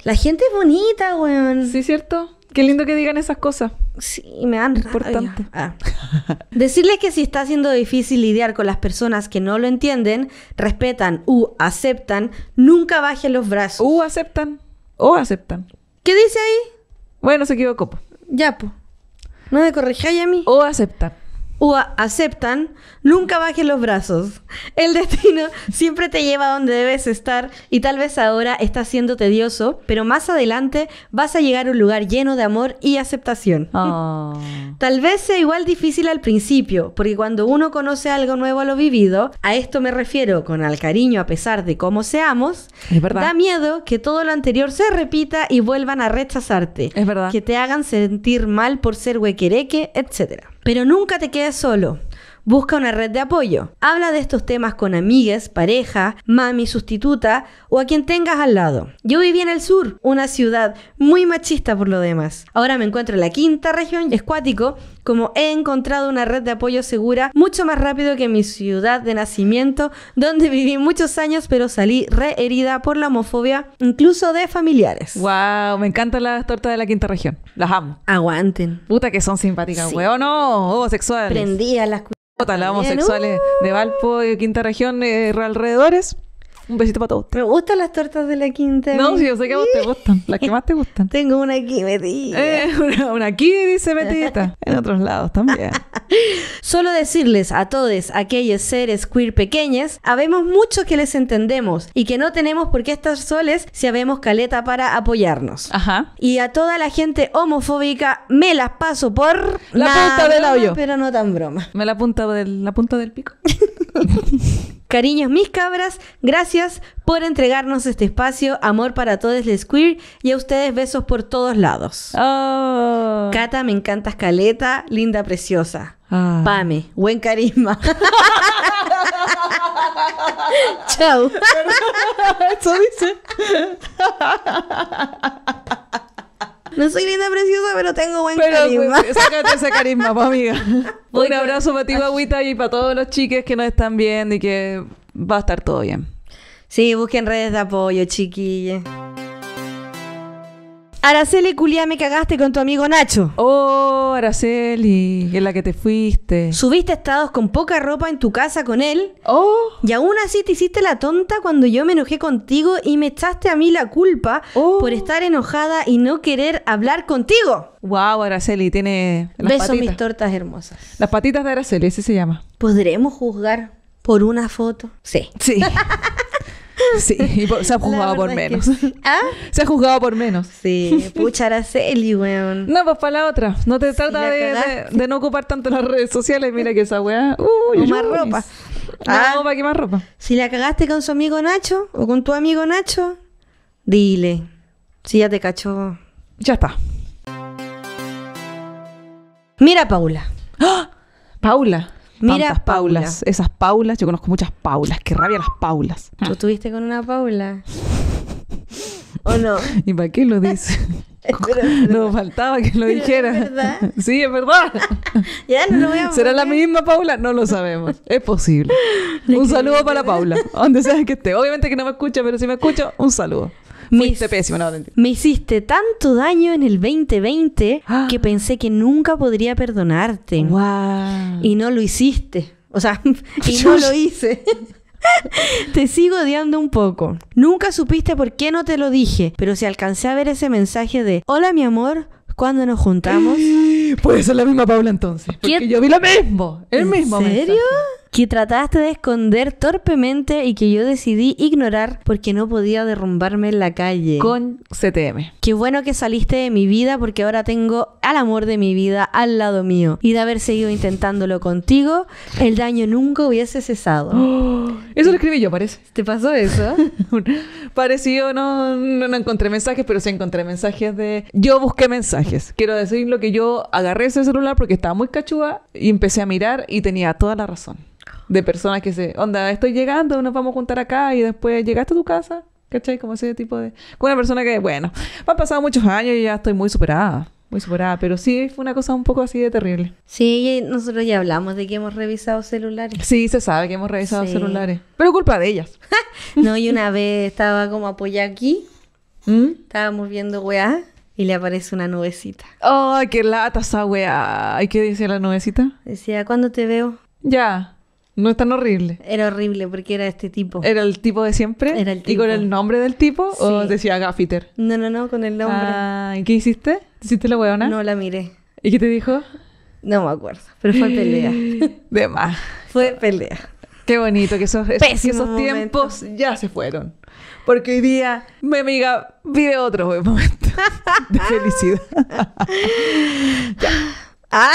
S2: La gente es bonita, weón. Sí, cierto. Qué lindo que digan esas cosas. Sí, me dan importante. Ah. (laughs) Decirles que si está siendo difícil lidiar con las personas que no lo entienden, respetan u aceptan, nunca bajen los brazos. U aceptan o aceptan. ¿Qué dice ahí? Bueno, se equivocó. Ya, pues. No me corregir a mí. O acepta o aceptan, nunca bajen los brazos. El destino siempre te lleva a donde debes estar y tal vez ahora está siendo tedioso, pero más adelante vas a llegar a un lugar lleno de amor y aceptación. Ah. (laughs) Tal vez sea igual difícil al principio, porque cuando uno conoce algo nuevo a lo vivido, a esto me refiero con al cariño a pesar de cómo seamos, da miedo que todo lo anterior se repita y vuelvan a rechazarte. Que te hagan sentir mal por ser huequereque, etcétera. Pero nunca te quedas solo. Busca una red de apoyo. Habla de estos temas con amigas, pareja, mami, sustituta o a quien tengas al lado. Yo viví en el sur, una ciudad muy machista por lo demás. Ahora me encuentro en la quinta región y escuático, como he encontrado una red de apoyo segura mucho más rápido que en mi ciudad de nacimiento, donde viví muchos años pero salí reherida por la homofobia, incluso de familiares. ¡Wow! Me encantan las tortas de la quinta región. Las amo. Aguanten.
S1: Puta que son simpáticas, sí. weón. no, homosexuales. a las las homosexuales de Valpo, Quinta Región, eh, alrededores. Un besito para todos. Me gustan las tortas de la
S2: quinta. No, sí, yo sé que a vos te gustan. Las que más te gustan. (laughs) Tengo una aquí metida. Eh, una, aquí dice metida.
S1: (laughs) en otros lados también.
S2: (laughs) Solo decirles a todos aquellos seres queer pequeños, habemos muchos que les entendemos y que no tenemos por qué estar soles si habemos caleta para apoyarnos. Ajá. Y a toda la gente homofóbica me las paso por... La punta del hoyo. Pero no tan broma. Me la punta del, la punta del pico. Cariños mis cabras, gracias por entregarnos este espacio. Amor para todos les queer y a ustedes besos por todos lados. Oh. Cata, me encanta escaleta, linda, preciosa. Ah. Pame, buen carisma. (laughs) Chao. (laughs) Eso dice. (laughs) No soy linda, preciosa, pero tengo buen carisma.
S1: sácate ese carisma, pues, amiga. (laughs) Un abrazo para ti, Guaguita, y para todos los chiques que nos están viendo y que va a estar todo bien. Sí, busquen redes de apoyo, chiquille.
S2: Araceli Culia, me cagaste con tu amigo Nacho. Oh, Araceli, que la que te fuiste. Subiste estados con poca ropa en tu casa con él. Oh. Y aún así te hiciste la tonta cuando yo me enojé contigo y me echaste a mí la culpa oh. por estar enojada y no querer hablar contigo. Wow, Araceli,
S1: tiene.
S2: Las patitas. Beso mis tortas hermosas. Las patitas de Araceli, así se llama. ¿Podremos juzgar por una foto? Sí. Sí. (laughs) (laughs) Sí, y se ha juzgado por menos. ¿Ah? (laughs) Se ha juzgado por menos. Sí, pucha Araceli, weón. No, pues para la otra. No te trata de, no ocupar tanto las redes sociales. Mira que esa weá. Uy, uh, más ropa. Ah, no, ¿para qué más ropa? Si la cagaste con su amigo Nacho o con tu amigo Nacho, dile. Si ya te cachó. Ya está. Mira, Paula. ¡Ah! Paula.
S1: Mira, tantas Paulas.
S2: Esas Paulas, yo conozco muchas Paulas. Qué rabia las Paulas. ¿Tú ah. estuviste con una Paula?
S1: (laughs) ¿O no? ¿Y para qué lo dice? (laughs)
S2: (laughs) no faltaba que lo dijera.
S1: Sí, es verdad. ya no lo voy ¿Será la misma Paula? No lo sabemos. Es posible. un saludo para Paula. Donde sea que esté. Obviamente que no me escucha, pero si me escucha, un saludo me,
S2: hiciste tanto daño en el 2020 (gasps) que pensé que nunca podría perdonarte. Y no lo hiciste. O sea, (laughs) y no lo hice. (laughs) te sigo odiando un poco. Nunca supiste por qué no te lo dije, pero si alcancé a ver ese mensaje de Hola mi amor, cuando nos juntamos? (gasps) Puede ser la misma Paula entonces. Porque yo vi la mismo. El mismo. ¿En serio? que trataste de esconder torpemente y que yo decidí ignorar porque no podía derrumbarme en la calle. Con CTM. Qué bueno que saliste de mi vida porque ahora tengo al amor de mi vida al lado mío. Y de haber seguido intentándolo contigo, el daño nunca hubiese cesado. (gasps) eso lo escribí yo, parece. ¿Te pasó eso?
S1: (laughs) Parecido, no, no, encontré mensajes, pero sí encontré mensajes de... Yo busqué mensajes. Quiero decir lo que yo agarré ese celular porque estaba muy cachúa y empecé a mirar y tenía toda la razón de personas que se, onda, estoy llegando, nos vamos a juntar acá y después llegaste a tu casa, ¿cachai? Como ese tipo de... Con una persona que, bueno, han pasado muchos años y ya estoy muy superada, muy superada, pero sí
S2: fue una cosa un poco así de terrible. Sí, nosotros ya hablamos de que hemos revisado celulares. Sí, se sabe que hemos revisado celulares, pero culpa de ellas. (laughs) no, y una vez estaba como apoyada aquí, ¿Mm? estábamos viendo weá. Y le aparece una nubecita. ¡Ay, qué lata esa weá! ¿Y qué decía la nubecita? Decía, ¿cuándo te veo? Ya. No es tan
S1: horrible. Era horrible porque era este tipo. ¿Era el tipo de siempre? Era el tipo. ¿Y con el nombre del tipo o decía Gaffiter?
S2: No, no, no, con el nombre. Ah, ¿y qué hiciste? ¿Hiciste la weona? No la miré.
S1: ¿Y qué te dijo? No me acuerdo, pero fue pelea. (laughs) de más. Fue pelea. Qué bonito que esos, tiempos ya se fueron. Porque hoy día mi amiga vive otro momento (laughs) de felicidad. (laughs) Ah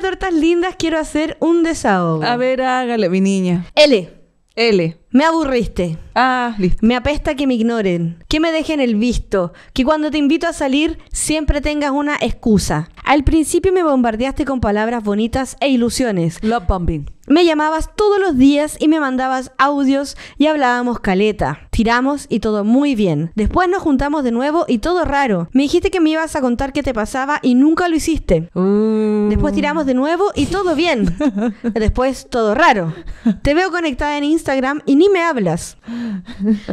S1: tortas
S2: lindas, quiero hacer un desahogo. A ver, hágale, mi niña. L. L. Me aburriste. Ah, listo. Me apesta que me ignoren, que me dejen el visto, que cuando te invito a salir siempre tengas una excusa. Al principio me bombardeaste con palabras bonitas e ilusiones. Love bombing. Me llamabas todos los días y me mandabas audios y hablábamos caleta. Tiramos y todo muy bien. Después nos juntamos de nuevo y todo raro. Me dijiste que me ibas a contar qué te pasaba y nunca lo hiciste. Mm. Después tiramos de nuevo y todo bien. (laughs) Después todo raro. Te veo conectada en Instagram y ni me hablas.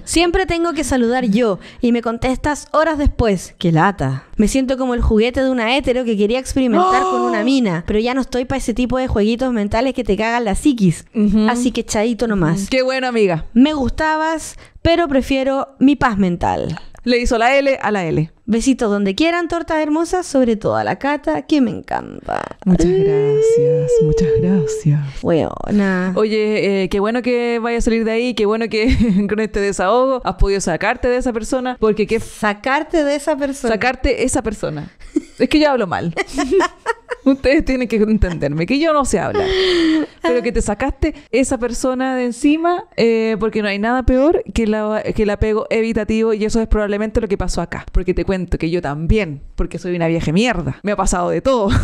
S2: Siempre tengo que saludar yo y me contestas horas después. ¡Qué lata! Me siento como el juguete de una hétero que quería experimentar con una ¡Oh! mina, pero ya no estoy para ese tipo de jueguitos mentales que te cagan las psiquis. Así que chadito nomás. ¡Qué buena amiga! Me gustabas, pero prefiero mi paz mental. Le hizo la L a la L. Besitos donde quieran, tortas hermosas, sobre todo a la cata, que me encanta.
S1: Muchas mm. gracias, muchas gracias.
S2: Buena.
S1: Oye, eh, qué bueno que vaya a salir de ahí, qué bueno que (laughs) con este desahogo has podido sacarte de esa persona, porque qué... Sacarte de esa persona. Sacarte esa persona. Es que yo hablo mal. (laughs) Ustedes tienen que entenderme, que yo no sé hablar. Pero que te sacaste esa persona de encima, eh, porque no hay nada peor que, la, que el apego evitativo, y eso es probablemente lo que pasó acá, porque te cuento que yo también, porque soy una vieja mierda, me ha pasado de todo. (laughs)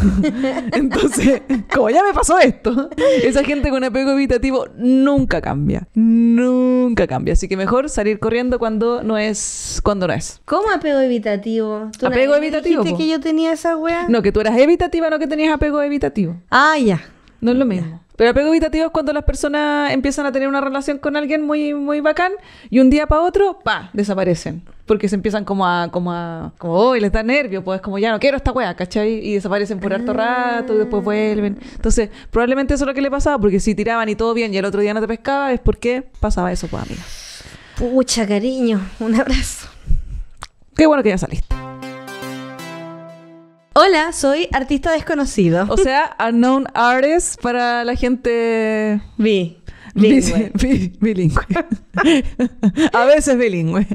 S1: Entonces, (laughs) como ya me pasó esto, esa gente con apego evitativo nunca cambia.
S2: Nunca
S1: cambia. Así que mejor salir corriendo cuando no es. Cuando no es.
S2: ¿Cómo apego evitativo? ¿Tú ¿Apego evitativo? que yo tenía esa wea? No,
S1: que tú eras evitativa, no que tenías apego evitativo.
S2: Ah, ya. No es lo mismo.
S1: Pero apego evitativo es cuando las personas empiezan a tener una relación con alguien muy, muy bacán y un día para otro, pa, desaparecen. Porque se empiezan como a, como a, como, oh, les da nervio, pues como ya no quiero esta weá, ¿cachai? Y desaparecen por harto rato y después vuelven. Entonces, probablemente eso es lo que le pasaba, porque si tiraban y todo bien y el otro día no te pescaba, es porque
S2: pasaba eso, pues amiga. Pucha, cariño, un abrazo. Qué bueno que ya saliste. Hola, soy artista desconocido. O sea, unknown
S1: artist para la gente... Bilingüe. bilingüe.
S2: A veces bilingüe.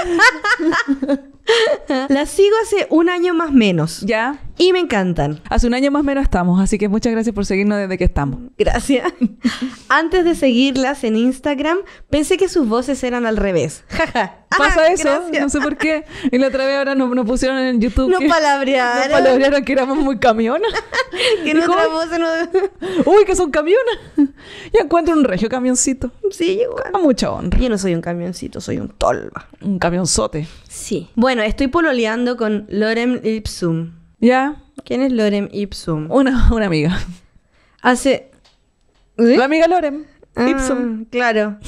S2: (laughs) la sigo hace un año más menos. Ya y me encantan. Hace un año más o menos estamos, así que muchas gracias por seguirnos desde que estamos. Gracias. (laughs) Antes de seguirlas en Instagram, pensé que sus voces eran al revés. (laughs) Jaja. Pasa eso, no sé por qué.
S1: Y la otra vez ahora nos, pusieron en YouTube. No palabrearon. Nos palabrearon
S2: que éramos muy camionas.
S1: (laughs) que otra voz no... Uy, que son camionas. Y encuentro un regio camioncito.
S2: Sí, yo igual. mucha honra. Yo no soy un camioncito, soy un tolva. Un camionzote. Sí. Bueno, estoy pololeando con Lorem Ipsum. ¿Ya? ¿Quién es Lorem Ipsum? Una, (laughs) una amiga. Hace. ¿eh? La amiga Lorem. Ah, Ipsum. Claro.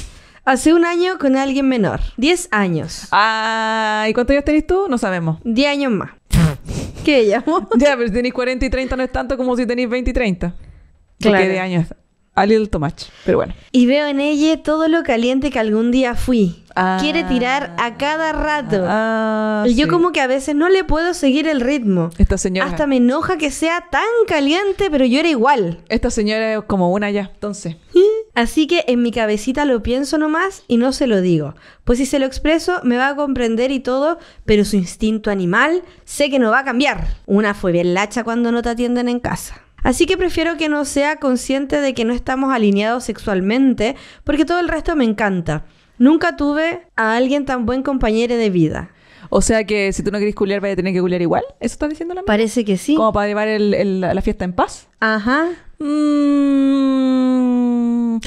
S2: Hace un año con alguien menor. Diez años. Ah, ¿y cuántos años tenés tú? No sabemos. Diez años más. (laughs) ¿Qué llamo? (laughs) ya, pero si tenés 40 y 30 no es
S1: tanto como si tenéis 20 y 30. Claro. Porque años. A little too much. Pero bueno.
S2: Y veo en ella todo lo caliente que algún día fui quiere ah. tirar a cada rato. Ah, y yo como que a veces no le puedo seguir el ritmo. Esta señora. Hasta me enoja que sea tan caliente, pero yo era igual. Esta señora es como una ya, entonces. Así que en mi cabecita lo pienso nomás y no se lo digo. Pues si se lo expreso me va a comprender y todo, pero su instinto animal sé que no va a cambiar. Una fue bien lacha cuando no te atienden en casa. Así que prefiero que no sea consciente de que no estamos alineados sexualmente, porque todo el resto me encanta. Nunca tuve a alguien tan buen compañero de vida. O sea que si tú no quieres culiar, vas a tener que culiar igual. ¿Eso está diciendo la Parece que sí. Como para llevar la
S1: fiesta en paz. Ajá. Mm.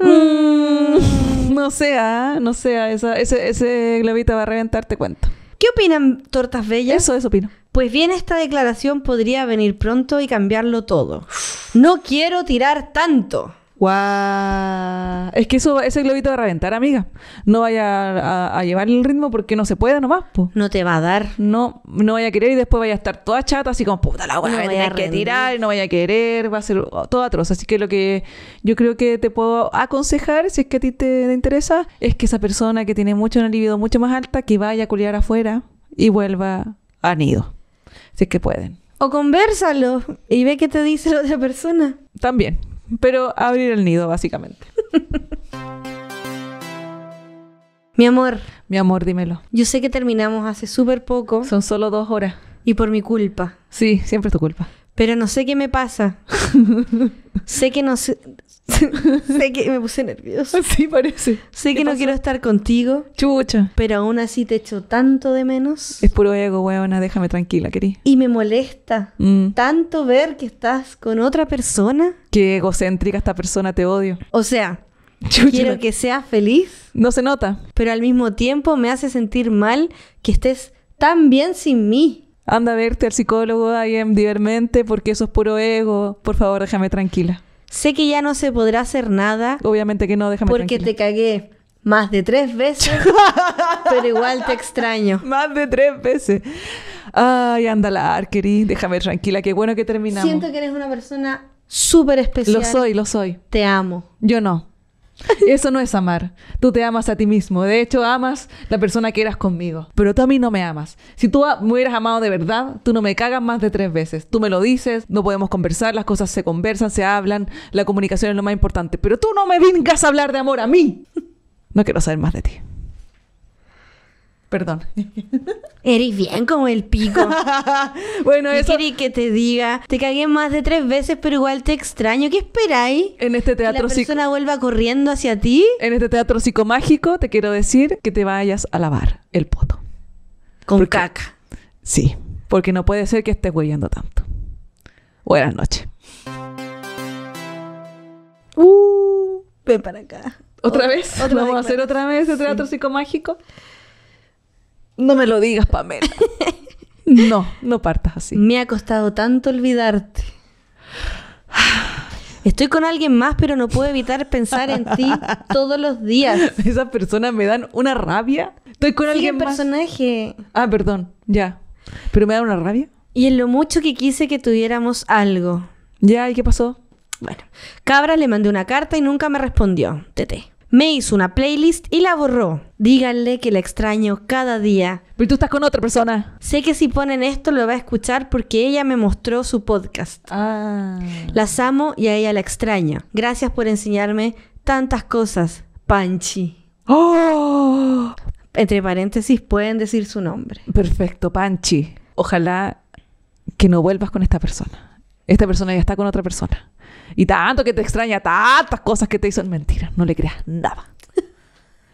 S1: Mm. no sea, ah, no sea. Ah, ese, ese globito va a reventar, te cuento.
S2: ¿Qué opinan Tortas Bellas? Eso, eso opino. Pues bien, esta declaración podría venir pronto y cambiarlo todo. No quiero tirar tanto. Es
S1: que eso, ese globito va a reventar, amiga. No vaya a, llevar el ritmo porque no se puede nomás, No te va a dar. No, no vaya a querer y después vaya a estar toda chata, así como, puta la agua, no vaya a que tirar, no vaya a querer, va a ser oh, todo atroz. Así que lo que yo creo que te puedo aconsejar, si es que a ti te, interesa, es que esa persona que tiene mucho una libido mucho más alta, que vaya a culiar afuera y vuelva a nido. Si es que pueden. O
S2: conversalo y ve qué te dice la otra persona. También
S1: pero abrir el nido, básicamente. (laughs)
S2: Mi amor. Mi amor, dímelo. Yo sé que terminamos hace súper poco. Son solo dos horas. Y por mi culpa. Sí, siempre es tu culpa. Pero no sé qué me pasa. (laughs) sé que no sé, (laughs) sé que me puse nerviosa. Sí, parece. Sé que no quiero estar contigo. Chucho, Pero aún así te echo tanto de menos. Es puro ego, weona. Déjame tranquila, querida. Y me molesta mm. tanto ver que estás con otra persona. Qué egocéntrica esta persona, te odio. O sea, quiero que seas feliz. No se nota. Pero al mismo tiempo me hace sentir mal que estés tan bien sin mí. Anda a verte al psicólogo, I am divermente, porque eso es puro ego. Por favor, déjame tranquila. Sé que ya no se podrá hacer nada. Obviamente que no, déjame Porque te cagué más de tres veces, (laughs) pero igual te extraño. Más
S1: de tres veces. Ay, ándala, querida. déjame tranquila, qué bueno que terminamos. Siento
S2: que eres una persona súper especial. Lo soy,
S1: lo soy. Te amo. Yo no. (laughs) Eso no es amar. Tú te amas a ti mismo. De hecho, amas la persona que eras conmigo. Pero tú a mí no me amas. Si tú me hubieras amado de verdad, tú no me cagas más de tres veces. Tú me lo dices, no podemos conversar, las cosas se conversan, se hablan, la comunicación es lo más importante. Pero tú no me vengas a hablar de
S2: amor a mí. (laughs)
S1: No quiero saber más de ti. Perdón.
S2: Eres bien como el pico. (laughs) bueno, ¿Qué eso. que te diga? Te cagué más de tres veces, pero igual te extraño. ¿Qué esperáis? En este teatro ¿Que la persona vuelva corriendo hacia
S1: ti? En este teatro psicomágico, te quiero decir que te vayas a lavar el poto. Con caca. Sí, porque no puede ser que estés huyendo tanto. Buenas noches. Uh, ven para acá. ¿Otra, vez? ¿Vamos a hacer otra vez el teatro psicomágico? No me lo digas,
S2: Pamela. (laughs) No, no partas así. Me ha costado tanto olvidarte. Estoy con alguien más, pero no puedo evitar pensar en ti todos los días. (laughs) Esas personas me dan una rabia. Estoy con alguien más. personaje. Ah, perdón, ya. Pero me da una rabia. Y en lo mucho que quise que tuviéramos algo. Ya, ¿y qué pasó? Bueno, Cabra le mandé una carta y nunca me respondió. Tete. Me hizo una playlist y la borró. Díganle que la extraño cada día. Pero tú estás con otra persona. Sé que si ponen esto lo va a escuchar porque ella me mostró su podcast. Ah. Las amo y a ella la extraño. Gracias por enseñarme tantas cosas, Panchi. ¡Oh! Entre paréntesis pueden decir su nombre. Perfecto, Panchi. Ojalá que no vuelvas con esta persona. Esta
S1: persona ya está con otra persona. Y tanto que te extraña tantas cosas que te dicen mentiras, no le creas nada. (laughs)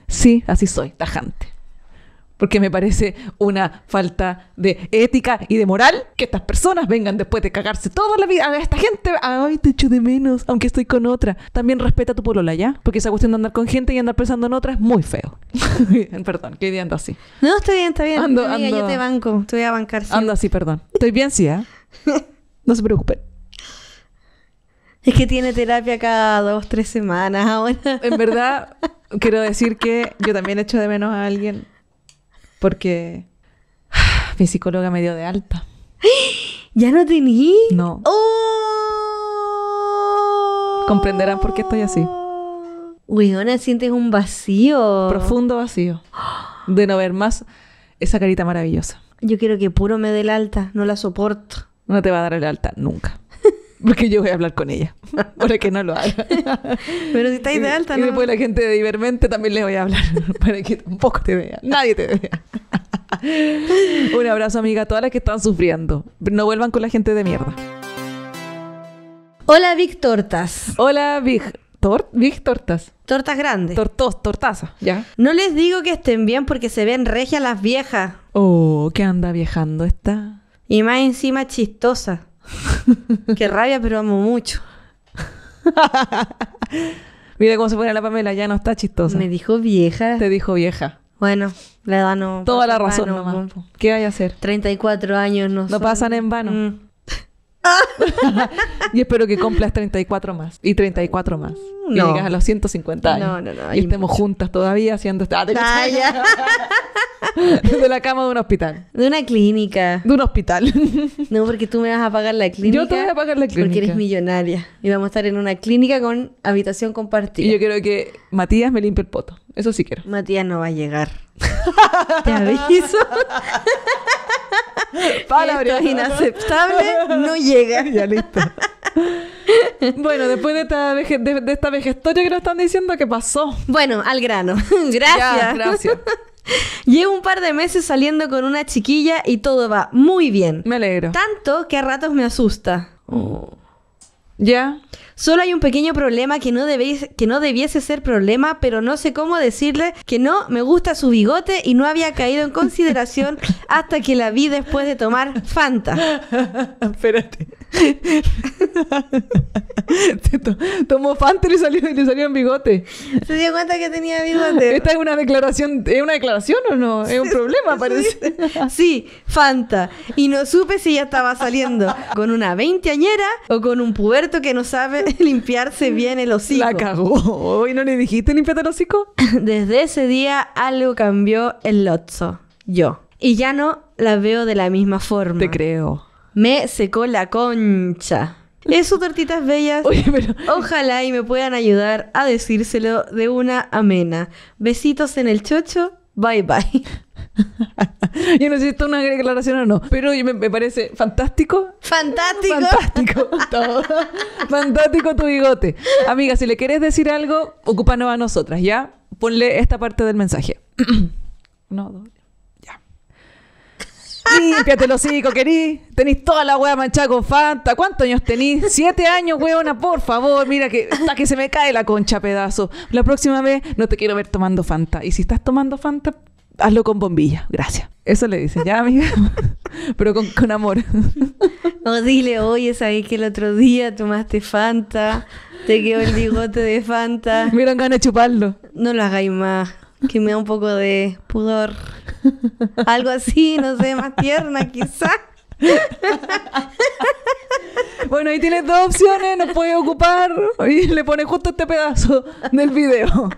S1: Sí, así soy, tajante. Porque me parece una falta de ética y de moral que estas personas vengan después de cagarse toda la vida. A esta gente, ay, te echo de menos, aunque estoy con otra. También respeta tu polola, ¿ya? Porque esa cuestión de andar con gente y andar pensando en otra es muy feo. (laughs) perdón, que hoy ando así. No, estoy bien, está bien. Ando, yo te banco, te voy a bancar. Sí. Ando así, perdón. Estoy bien, sí, ¿eh? (laughs) No se preocupen.
S2: Es que tiene terapia cada dos, tres semanas ahora. En verdad,
S1: (laughs) quiero decir que yo también echo de menos a alguien porque (sighs) mi
S2: psicóloga me dio de alta. ¿Ya no tenía. No.
S1: Oh. Comprenderán por qué estoy así. Weona, sientes un vacío. Profundo vacío. De no ver más esa carita maravillosa.
S2: Yo quiero que puro me dé el alta, no la soporto.
S1: No te va a dar el alta nunca. Porque yo voy a hablar con ella. (laughs) Para que no lo haga.
S2: Pero si está ideal, también. Y después la
S1: gente de Ibermente también le voy a hablar. (laughs) Para que tampoco te vea. Nadie te vea. (laughs) Un abrazo, amiga, a todas las que están sufriendo. No vuelvan con la gente de mierda.
S2: Hola, Vic Tortas. Hola, Vic. Big tortas. Tortas grandes. Tortos, tortaza, ya. No les digo que estén bien porque se ven regias las viejas. Oh, que anda viajando esta. Y más encima chistosa. (laughs) Qué rabia, pero amo mucho. (laughs) Mira cómo se pone la Pamela, ya no está chistosa. Me dijo vieja. Te dijo vieja. Bueno, la edad no. Toda la razón, no, ¿Qué vaya a hacer? 34 años no. No pasan en vano. Mm.
S1: (laughs) y espero que cumplas 34 más. Y 34 más. No. llegas a los 150 años. Y estemos juntas todavía haciendo esta. Ah,
S2: ah,
S1: (laughs) de la cama de un
S2: hospital. De una clínica. De un hospital. (laughs) no, porque tú me vas a pagar la clínica. Yo te voy a pagar la clínica. Porque eres millonaria. Y vamos a estar en una clínica con habitación compartida. Y yo quiero que Matías me limpie el poto. Eso sí quiero. Matías no va a llegar. te aviso. (laughs) Palabra es inaceptable, no (laughs) llega. Ya listo.
S1: (laughs) bueno, después de esta, veje, de, que nos están diciendo, ¿qué pasó?
S2: Bueno, al grano. gracias. gracias. Llevo un par de meses saliendo con una chiquilla y todo va muy bien. Me alegro. Tanto que a ratos me asusta. Oh. Ya. Solo hay un pequeño problema que no, debéis que no debiese ser problema, pero no sé cómo decirle que no me gusta su bigote y no había caído en consideración (laughs) hasta que la vi después de tomar Fanta. (laughs) Espérate. (laughs)
S1: (laughs) Tomó Fanta y, salió, y bigote.
S2: Se dio cuenta que tenía (laughs) bigote. Esta es una declaración, ¿es una declaración o no? Es un problema, parece. (laughs) sí, Fanta. Y no supe si ya estaba saliendo con una veinteañera o con un puberto que no sabe limpiarse bien el hocico. La cagó. ¿Y no le dijiste limpiarte el hocico? Desde ese día algo cambió el Lotso. Yo. Y ya no la veo de la misma forma. Te creo. Me secó la concha sus tortitas bellas. Ojalá y me puedan ayudar a decírselo de una amena. Besitos en el chocho. Bye bye. (laughs) yo no sé si esto es una declaración o no, pero me, parece fantástico. Fantástico. Fantástico.
S1: (laughs) fantástico tu bigote. Amiga, si le quieres decir algo, ocúpanos a nosotras, ¿ya? Ponle esta parte del mensaje. (clears throat) no, Límpiate los hocico, querís. Tenís toda la weá manchada con Fanta. ¿Cuántos años tenís? Siete años, weona, por favor. Mira que hasta que se me cae la concha, pedazo. La próxima vez no te quiero ver tomando Fanta. Y si estás tomando Fanta, hazlo con bombilla. Gracias. Eso le dicen, ya, amiga. (laughs) Pero con, amor.
S2: O dile, oye, sabés que el otro día tomaste Fanta. Te quedó el bigote de Fanta. Me dieron ganas de chuparlo. No lo hagáis más que me da un poco de pudor. Algo así, no sé, más tierna quizás. bueno, ahí
S1: tienes dos opciones, nos puedes ocupar y le pones justo este pedazo del video.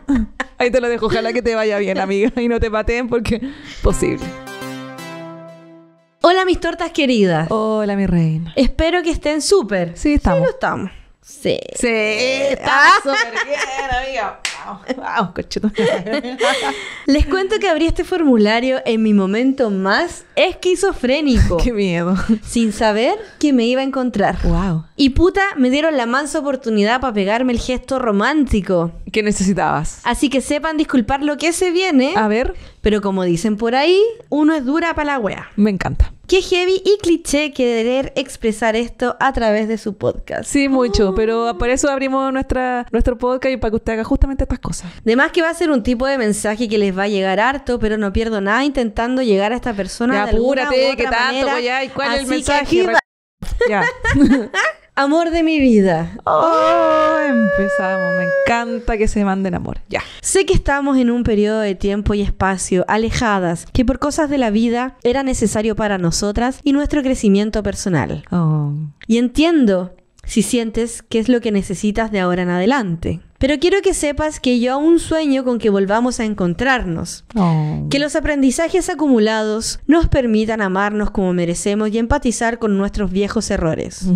S1: Ahí te lo dejo, ojalá que te vaya bien, amiga, y no te pateen porque posible.
S2: Hola, mis tortas queridas. Hola, mi reina. Espero que estén súper. Sí, estamos. Sí, lo estamos. Sí. Sí, ah. estamos súper bien, amiga. (laughs) Les cuento que abrí este formulario en mi momento más esquizofrénico. (laughs) Qué miedo. Sin saber que me iba a encontrar. Wow. Y puta, me dieron la mansa oportunidad para pegarme el gesto romántico. Que necesitabas? Así que sepan disculpar lo que se viene. A ver. Pero como dicen por ahí, uno es dura para la wea. Me encanta. Qué heavy y cliché querer expresar esto a través de su podcast. Sí, mucho, pero por eso abrimos nuestra, nuestro podcast y para que usted haga justamente estas cosas. Además que va a ser un tipo de mensaje que les va a llegar harto, pero no pierdo nada intentando llegar a esta persona. de apúrate, otra tanto, pues cuál es el Ya. (laughs) Amor de mi vida. Oh, empezamos. Me encanta que se manden amor. Ya. Sé que estamos en un periodo de tiempo y espacio alejadas, que por cosas de la vida era necesario para nosotras y nuestro crecimiento personal. Oh. Y entiendo si sientes que es lo que necesitas de ahora en adelante. Pero quiero que sepas que yo aún sueño con que volvamos a encontrarnos. Oh. Que los aprendizajes acumulados nos permitan amarnos como merecemos y empatizar con nuestros viejos errores.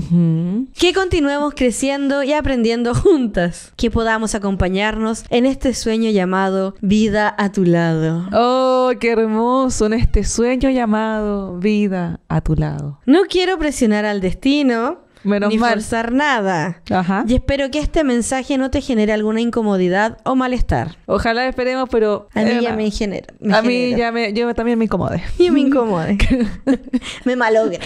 S2: Que continuemos creciendo y aprendiendo juntas. Que podamos acompañarnos en este sueño llamado vida a tu lado. Oh, qué hermoso en este sueño llamado vida a tu lado. No quiero presionar al destino Menos ni forzar nada. Y espero que este mensaje no te genere alguna incomodidad o malestar.
S1: Ojalá esperemos, pero... A mí ya me
S2: genera. a mí ya
S1: me... Yo también
S2: me incomode. (laughs) Y me incomode. (laughs) me malogre.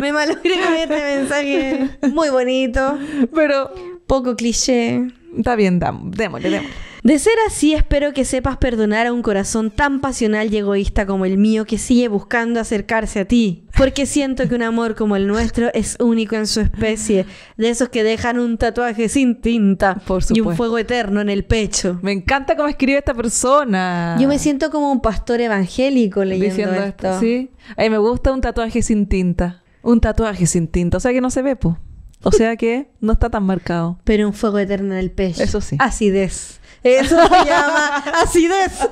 S2: me malogre con este mensaje muy bonito. Pero... Poco cliché. Está bien, démosle, démosle. De ser así, espero que sepas perdonar a un corazón tan pasional y egoísta como el mío que sigue buscando acercarse a ti. Porque siento que un amor como el nuestro es único en su especie, de esos que dejan un tatuaje sin tinta Por y un fuego eterno en el pecho. Me
S1: encanta cómo escribe esta persona. Yo me
S2: siento como un pastor evangélico leyendo esto. Sí.
S1: Ay, me gusta un tatuaje sin tinta. Un tatuaje sin tinta, o sea que no se ve, po. O sea
S2: que no está tan marcado. Pero un fuego eterno en el pecho. Eso sí. Acidez. Eso se llama
S1: acidez.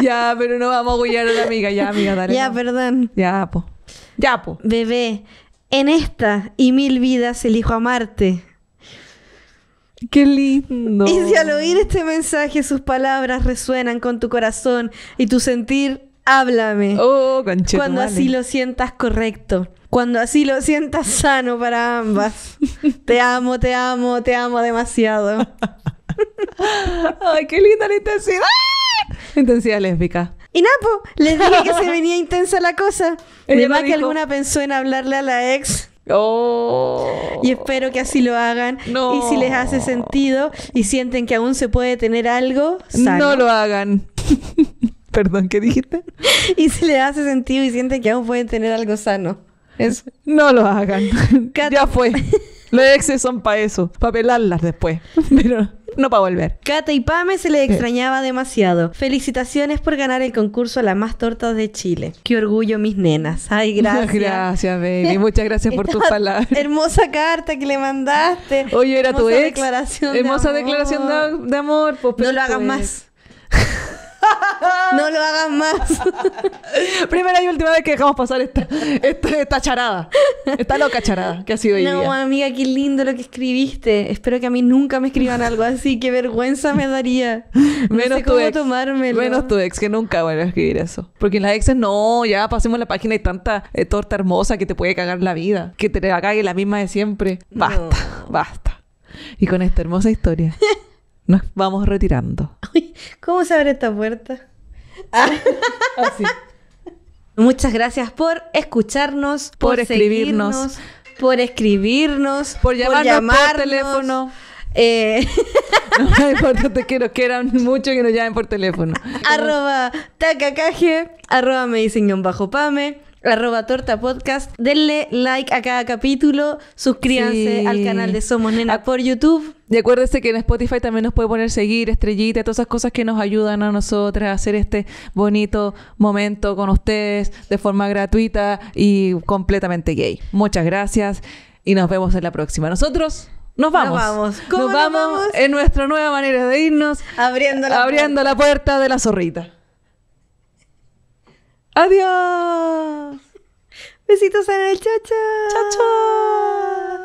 S1: (laughs) ya, pero no vamos a huyar a la amiga. Ya, amiga, dale. Ya,
S2: perdón. Ya, po. Ya, po. Bebé, en esta y mil vidas elijo amarte. Qué lindo. Y si al oír este mensaje sus palabras resuenan con tu corazón y tu sentir, háblame. Oh, Cuando así lo sientas correcto. Cuando así lo sientas sano para ambas. te amo, te amo, te amo demasiado. Ay, qué linda la intensidad. ¡Ah! Intensidad lésbica. Y Napo, les dije que se venía intensa la cosa. Además (laughs) que alguna pensó en hablarle a la ex. Oh. Y espero que así lo hagan. Y si les hace sentido y sienten que aún se puede tener algo, sano. no lo hagan.
S1: (laughs) Perdón, ¿qué dijiste?
S2: (laughs) y si les hace sentido y sienten que aún pueden tener algo sano, no lo hagan. (laughs) ya fue. (laughs)
S1: Los exes son para eso, para pelarlas después. Pero no para
S2: volver. Cata y Pame se les eh. extrañaba demasiado. Felicitaciones por ganar el concurso A La Más Torta de Chile. Qué orgullo, mis nenas. Ay, (laughs) gracias. gracias, baby. Muchas gracias por tus palabras. Hermosa carta que le mandaste. Oye, era tu ex. Declaración hermosa declaración de, amor. Pues, no lo hagan más. (laughs) no lo hagas más.
S1: (laughs) Primera y última vez que dejamos pasar esta, esta, charada. Esta loca charada que ha sido ella. No,
S2: amiga, qué lindo lo que escribiste. Espero que a mí nunca me escriban algo así. Qué vergüenza me daría.
S1: menos tu ex. Menos tu ex, que nunca va a escribir eso. Porque en las exes, no, ya pasemos la página y tanta eh, torta hermosa que te puede cagar la vida. Que te la cague la misma de siempre. Basta, basta. Y con esta hermosa historia. (laughs) nos vamos retirando. (laughs)
S2: ¿Cómo se abre esta puerta? (laughs) Así. Muchas gracias por escucharnos, por, escribirnos, por escribirnos, por llamarnos por, teléfono. (laughs) Eh. no importa que nos quieran mucho que nos llamen por teléfono. arroba tacacaje, arroba bajo arroba torta podcast. Denle like a cada capítulo, suscríbanse al canal de Somos Nena ah. por YouTube. Y acuérdense que en Spotify también nos puede
S1: poner seguir, estrellita, todas esas cosas que nos ayudan a nosotras a hacer este bonito momento con ustedes de forma gratuita y completamente gay. Muchas gracias y nos vemos en la próxima. Nosotros nos vamos. Nos vamos. nos, vamos, en nuestra nueva manera de irnos. Abriendo abriendo la puerta de la zorrita.
S2: Adiós. Besitos en el chacha. Chacha.